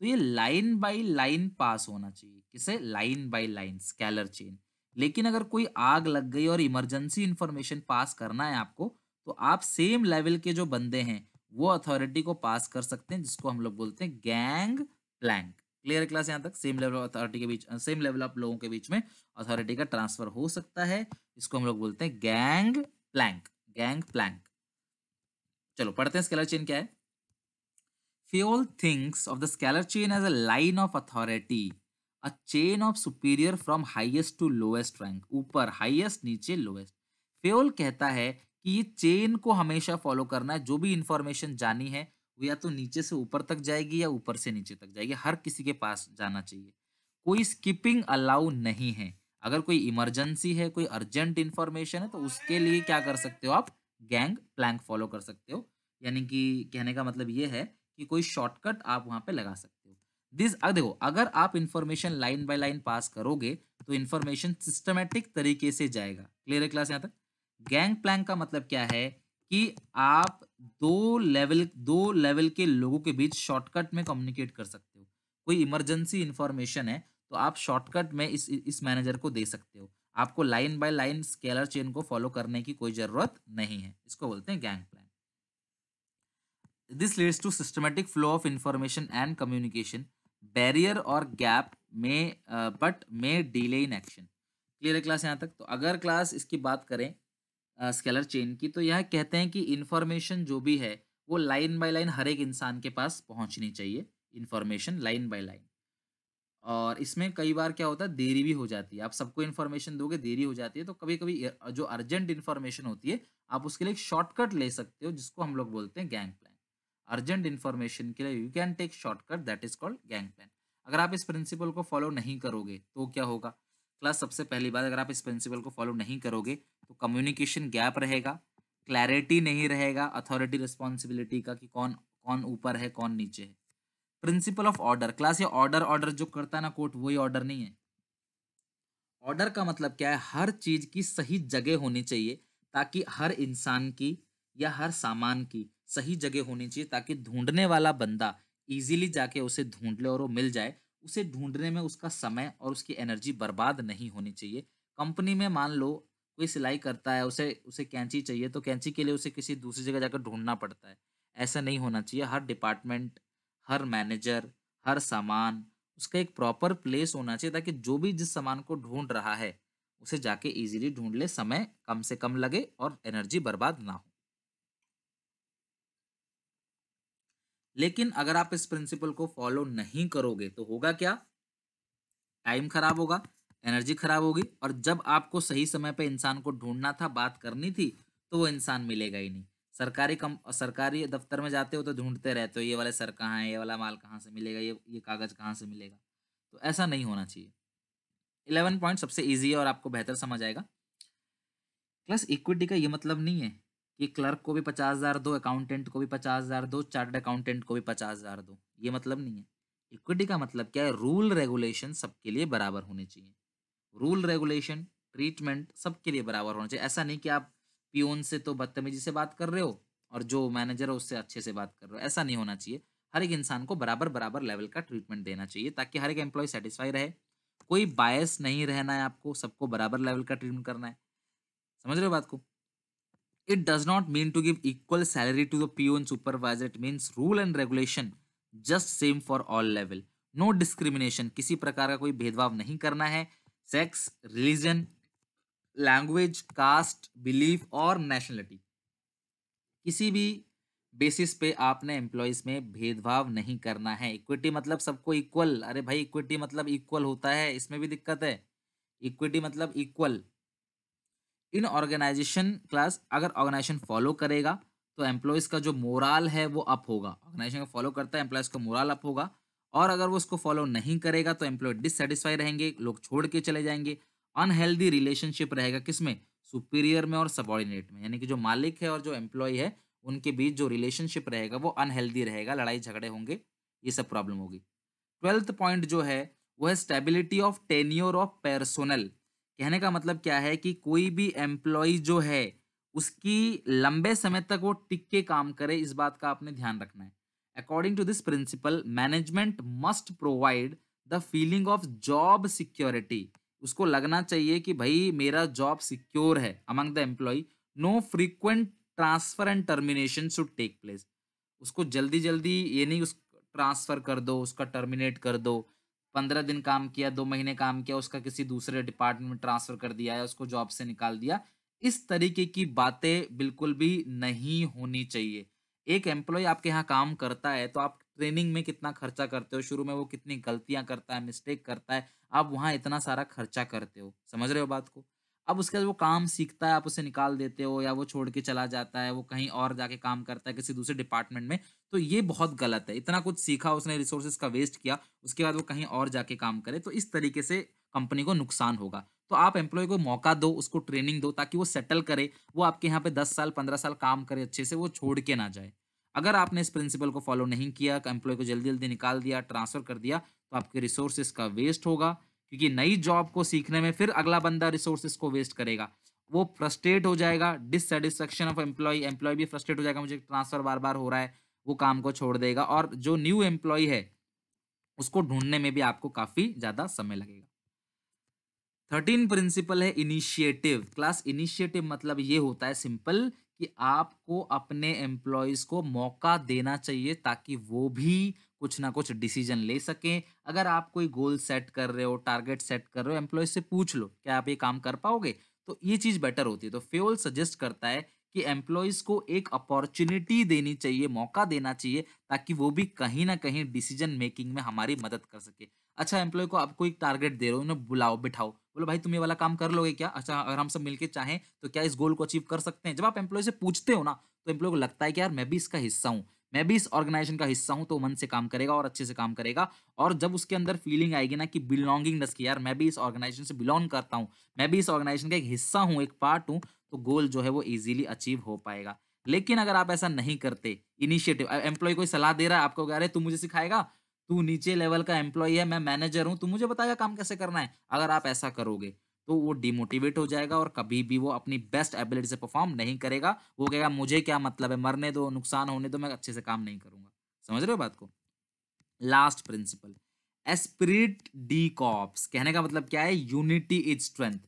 A: तो ये लाइन बाई लाइन पास होना चाहिए किसे line by line scalar chain लेकिन अगर कोई आग लग गई और इमरजेंसी इंफॉर्मेशन पास करना है आपको तो आप सेम लेवल के जो बंदे हैं वो अथॉरिटी को पास कर सकते हैं जिसको हम लोग बोलते हैं गैंग प्लैंक क्लियर क्लास यहाँ तक सेम लेवल ऑफ अथॉरिटी के बीच सेम लेवल ऑफ लोगों के बीच में अथॉरिटी का ट्रांसफर हो सकता है इसको हम लोग बोलते हैं गैंग प्लैंक गैंग प्लैंक चलो पढ़ते हैं स्केलर चेन क्या है Fayol thinks of the scalar chain as a line of authority a chain of superior from highest to lowest rank ऊपर हाइएस्ट नीचे लोएस्ट फ्यूल कहता है कि ये चेन को हमेशा फॉलो करना है जो भी इंफॉर्मेशन जानी है वो या तो नीचे से ऊपर तक जाएगी या ऊपर से नीचे तक जाएगी हर किसी के पास जाना चाहिए कोई स्किपिंग अलाउ नहीं है अगर कोई इमरजेंसी है कोई अर्जेंट इन्फॉर्मेशन है तो उसके लिए क्या कर सकते हो आप गैंग प्लैंक फॉलो कर सकते हो यानी कि कहने का मतलब ये है कि कोई शॉर्टकट आप वहाँ पे लगा सकते हो दिस देखो अगर आप information line by line pass करोगे तो इन्फॉर्मेशन सिस्टमेटिक तरीके से जाएगा क्लियर है क्लास यहाँ तक गैंग प्लैंक का मतलब क्या है कि आप दो लेवल दो लेवल के लोगों के बीच शॉर्टकट में कम्युनिकेट कर सकते हो कोई इमरजेंसी इन्फॉर्मेशन है तो आप शॉर्टकट में इस इस मैनेजर को दे सकते हो आपको line by line scalar chain को फॉलो करने की कोई जरूरत नहीं है इसको बोलते हैं gang plan this leads to systematic flow of information and communication barrier और gap may but may delay in action clear है क्लास यहाँ तक तो अगर क्लास इसकी बात करें स्केलर चेन की तो यह कहते हैं कि इन्फॉर्मेशन जो भी है वो लाइन बाय लाइन हर एक इंसान के पास पहुंचनी चाहिए इन्फॉर्मेशन लाइन बाय लाइन और इसमें कई बार क्या होता है देरी भी हो जाती है आप सबको इन्फॉर्मेशन दोगे देरी हो जाती है तो कभी कभी जो अर्जेंट इन्फॉर्मेशन होती है आप उसके लिए एक शॉर्टकट ले सकते हो जिसको हम लोग बोलते हैं गैंग प्लान अर्जेंट इन्फॉर्मेशन के लिए you can take shortcut that is called gang plan अगर आप इस प्रिंसिपल को फॉलो नहीं करोगे तो क्या होगा प्लस सबसे पहली बात अगर आप इस प्रिंसिपल को फॉलो नहीं करोगे तो कम्युनिकेशन गैप रहेगा क्लैरिटी नहीं रहेगा अथॉरिटी रिस्पॉन्सिबिलिटी का कि कौन कौन ऊपर है कौन नीचे है प्रिंसिपल ऑफ ऑर्डर क्लास ये ऑर्डर ऑर्डर जो करता है ना कोर्ट वही ऑर्डर नहीं है ऑर्डर का मतलब क्या है हर चीज की सही जगह होनी चाहिए ताकि हर इंसान की या हर सामान की सही जगह होनी चाहिए ताकि ढूंढने वाला बंदा इजीली जाके उसे ढूंढ ले और वो मिल जाए उसे ढूंढने में उसका समय और उसकी एनर्जी बर्बाद नहीं होनी चाहिए कंपनी में मान लो कोई सिलाई करता है उसे उसे कैंची चाहिए तो कैंची के लिए उसे किसी दूसरी जगह जाकर ढूंढना पड़ता है ऐसा नहीं होना चाहिए हर डिपार्टमेंट हर मैनेजर हर सामान उसका एक प्रॉपर प्लेस होना चाहिए ताकि जो भी जिस सामान को ढूंढ रहा है उसे जाके इजीली ढूंढ ले समय कम से कम लगे और एनर्जी बर्बाद ना हो लेकिन अगर आप इस प्रिंसिपल को फॉलो नहीं करोगे तो होगा क्या टाइम खराब होगा एनर्जी खराब होगी और जब आपको सही समय पर इंसान को ढूंढना था बात करनी थी तो वो इंसान मिलेगा ही नहीं सरकारी कम सरकारी दफ्तर में जाते हो तो ढूंढते रहते हो ये वाले सर कहाँ हैं ये वाला माल कहाँ से मिलेगा ये ये कागज़ कहाँ से मिलेगा तो ऐसा नहीं होना चाहिए इलेवन पॉइंट सबसे ईजी है और आपको बेहतर समझ आएगा प्लस इक्विटी का ये मतलब नहीं है कि क्लर्क को भी पचास हज़ार दो अकाउंटेंट को भी पचास हज़ार दो चार्ट अकाउंटेंट को भी पचास हज़ार दो ये मतलब नहीं है इक्विटी का मतलब क्या है रूल रेगुलेशन सबके लिए बराबर होने चाहिए रूल रेगुलेशन ट्रीटमेंट सबके लिए बराबर होना चाहिए ऐसा नहीं कि आप पियोन से तो बदतमीजी से बात कर रहे हो और जो मैनेजर है उससे अच्छे से बात कर रहे हो ऐसा नहीं होना चाहिए हर एक इंसान को बराबर बराबर लेवल का ट्रीटमेंट देना चाहिए ताकि हर एक एम्प्लॉय सेटिस्फाई रहे कोई बायस नहीं रहना है आपको सबको बराबर लेवल का ट्रीटमेंट करना है समझ रहे हो बात को it does not mean to give equal salary to the peon supervisor it means rule and regulation just same for all level no discrimination किसी प्रकार का कोई भेदभाव नहीं करना है sex, religion, language, caste, belief और nationality किसी भी बेसिस पे आपने एम्प्लॉयज़ में भेदभाव नहीं करना है इक्विटी मतलब सबको इक्वल अरे भाई इक्विटी मतलब इक्वल होता है इसमें भी दिक्कत है इक्विटी मतलब इक्वल इन ऑर्गेनाइजेशन क्लास अगर ऑर्गेनाइजेशन फॉलो करेगा तो एम्प्लॉयज़ का जो मोराल है वो अप होगा ऑर्गेनाइजेशन फॉलो करता है एम्प्लॉयज़ का मोराल अप होगा और अगर वो उसको फॉलो नहीं करेगा तो एम्प्लॉय डिससेटिस्फाई रहेंगे लोग छोड़ के चले जाएंगे अनहेल्दी रिलेशनशिप रहेगा किसमें सुपीरियर में और सबॉर्डिनेट में यानी कि जो मालिक है और जो एम्प्लॉय है उनके बीच जो रिलेशनशिप रहेगा वो अनहेल्दी रहेगा लड़ाई झगड़े होंगे ये सब प्रॉब्लम होगी ट्वेल्थ पॉइंट जो है वो है stability of tenure of personnel कहने का मतलब क्या है कि कोई भी एम्प्लॉय जो है उसकी लंबे समय तक वो टिक के काम करे इस बात का आपने ध्यान रखना है according to this principle management must provide the feeling of job security उसको लगना चाहिए कि भाई मेरा जॉब सिक्योर है among the employee no frequent transfer and termination should take place उसको जल्दी जल्दी ये नहीं उस ट्रांसफ़र कर दो उसका टर्मिनेट कर दो पंद्रह दिन काम किया दो महीने काम किया उसका किसी दूसरे डिपार्टमेंट में ट्रांसफ़र कर दिया या उसको जॉब से निकाल दिया इस तरीके की बातें बिल्कुल भी नहीं होनी चाहिए एक एम्प्लॉय आपके यहाँ काम करता है तो आप ट्रेनिंग में कितना खर्चा करते हो शुरू में वो कितनी गलतियाँ करता है मिस्टेक करता है आप वहाँ इतना सारा खर्चा करते हो समझ रहे हो बात को अब उसके बाद वो काम सीखता है आप उसे निकाल देते हो या वो छोड़ के चला जाता है वो कहीं और जाके काम करता है किसी दूसरे डिपार्टमेंट में तो ये बहुत गलत है इतना कुछ सीखा उसने रिसोर्सेज का वेस्ट किया उसके बाद वो कहीं और जाके काम करे तो इस तरीके से कंपनी को नुकसान होगा तो आप एम्प्लॉय को मौका दो उसको ट्रेनिंग दो ताकि वो सेटल करे वो आपके यहाँ पे दस साल पंद्रह साल काम करे अच्छे से वो छोड़ के ना जाए अगर आपने इस प्रिंसिपल को फॉलो नहीं किया एम्प्लॉय को जल्दी जल्दी निकाल दिया ट्रांसफर कर दिया तो आपके रिसोर्सेज का वेस्ट होगा क्योंकि नई जॉब को सीखने में फिर अगला बंदा रिसोर्सेज को वेस्ट करेगा वो फ्रस्ट्रेट हो जाएगा डिससेटिस्फेक्शन ऑफ एम्प्लॉय एम्प्लॉय भी फ्रस्ट्रेट हो जाएगा मुझे ट्रांसफर बार बार हो रहा है वो काम को छोड़ देगा और जो न्यू एम्प्लॉय है उसको ढूंढने में भी आपको काफ़ी ज़्यादा समय लगेगा थर्टीन प्रिंसिपल है इनिशिएटिव क्लास इनिशिएटिव मतलब ये होता है सिंपल कि आपको अपने एम्प्लॉयज़ को मौका देना चाहिए ताकि वो भी कुछ ना कुछ डिसीजन ले सकें अगर आप कोई गोल सेट कर रहे हो टारगेट सेट कर रहे हो एम्प्लॉयज से पूछ लो क्या आप ये काम कर पाओगे तो ये चीज़ बेटर होती है तो फ्योल सजेस्ट करता है कि एम्प्लॉयज़ को एक अपॉर्चुनिटी देनी चाहिए मौका देना चाहिए ताकि वो भी कहीं ना कहीं डिसीजन मेकिंग में हमारी मदद कर सके अच्छा एम्प्लॉय को आप कोई टारगेट दे रहे हो उन्हें बुलाओ बिठाओ बोलो भाई तुम ये वाला काम कर लोगे क्या अच्छा अगर हम सब मिलकर चाहें तो क्या इस गोल को अचीव कर सकते हैं जब आप एम्प्लॉय से पूछते हो ना तो एम्प्लॉय को लगता है कि यार मैं भी इसका हिस्सा हूँ मैं भी इस ऑर्गेनाइजेशन का हिस्सा हूँ तो मन से काम करेगा और अच्छे से काम करेगा और जब उसके अंदर फीलिंग आएगी ना कि बिलोंगिंगनेस की यार मैं भी इस ऑर्गेनाइजेशन से बिलोंग करता हूँ मैं भी इस ऑर्गेनाइजेशन का एक हिस्सा हूँ एक पार्ट हूँ तो गोल जो है वो ईजिली अचीव हो पाएगा लेकिन अगर आप ऐसा नहीं करते इनिशिएटिव एम्प्लॉय कोई सलाह दे रहा है आपको कह रहे तू मुझे सिखाएगा तू नीचे लेवल का एम्प्लॉय है मैं मैनेजर हूँ तू मुझे बताएगा काम कैसे करना है अगर आप ऐसा करोगे तो वो डिमोटिवेट हो जाएगा और कभी भी वो अपनी बेस्ट एबिलिटी से परफॉर्म नहीं करेगा वो कहेगा मुझे क्या मतलब है मरने दो नुकसान होने दो मैं अच्छे से काम नहीं करूंगा समझ रहे हो बात को last principle esprit de corps कहने का मतलब क्या है यूनिटी इज स्ट्रेंथ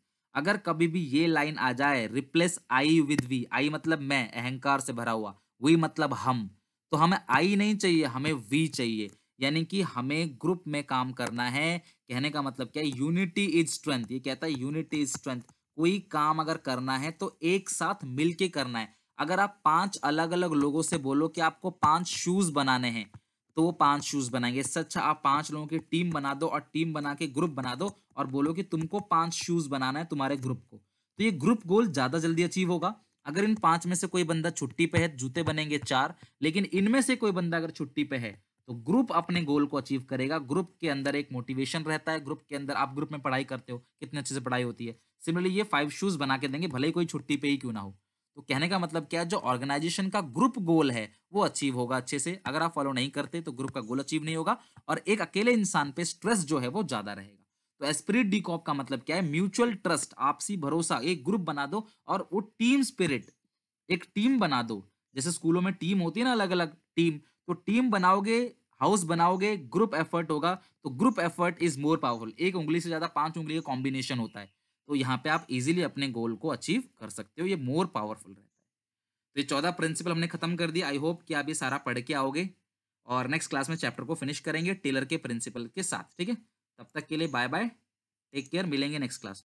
A: अगर कभी भी ये लाइन आ जाए replace I with we I मतलब मैं अहंकार से भरा हुआ वी मतलब हम तो हमें आई नहीं चाहिए हमें वी चाहिए यानी कि हमें ग्रुप में काम करना है कहने का मतलब क्या है यूनिटी इज स्ट्रेंथ ये कहता है यूनिटी इज स्ट्रेंथ कोई काम अगर करना है तो एक साथ मिलके करना है अगर आप पांच अलग अलग लोगों से बोलो कि आपको पांच शूज बनाने हैं तो वो पांच शूज बनाएंगे इससे अच्छा आप पांच लोगों की टीम बना दो और टीम बना के ग्रुप बना दो और बोलो कि तुमको पांच शूज बनाना है तुम्हारे ग्रुप को तो ये ग्रुप गोल ज्यादा जल्दी अचीव होगा अगर इन पांच में से कोई बंदा छुट्टी पे है जूते बनेंगे चार लेकिन इनमें से कोई बंदा अगर छुट्टी पे है तो ग्रुप अपने गोल को अचीव करेगा ग्रुप के अंदर एक मोटिवेशन रहता है ग्रुप के अंदर आप ग्रुप में पढ़ाई करते हो कितने अच्छे से पढ़ाई होती है सिमिलरली ये फाइव शूज बना के देंगे भले ही कोई छुट्टी पे ही क्यों ना हो तो कहने का मतलब क्या है जो ऑर्गेनाइजेशन का ग्रुप गोल है वो अचीव होगा अच्छे से अगर आप फॉलो नहीं करते तो ग्रुप का गोल अचीव नहीं होगा और एक अकेले इंसान पे स्ट्रेस जो है वो ज्यादा रहेगा तो स्पिरिट कॉप का मतलब क्या है म्यूचुअल ट्रस्ट आपसी भरोसा एक ग्रुप बना दो और वो टीम स्पिरिट एक टीम बना दो जैसे स्कूलों में टीम होती है ना अलग अलग टीम तो टीम बनाओगे हाउस बनाओगे ग्रुप एफर्ट होगा तो group effort is more powerful एक उंगली से ज़्यादा पांच उंगली का कॉम्बिनेशन होता है तो यहाँ पे आप इजीली अपने गोल को अचीव कर सकते हो ये मोर पावरफुल रहता है तो ये चौदह प्रिंसिपल हमने खत्म कर दिया आई होप कि आप ये सारा पढ़ के आओगे और नेक्स्ट क्लास में चैप्टर को फिनिश करेंगे टेलर के प्रिंसिपल के साथ ठीक है तब तक के लिए बाय बाय टेक केयर मिलेंगे नेक्स्ट क्लास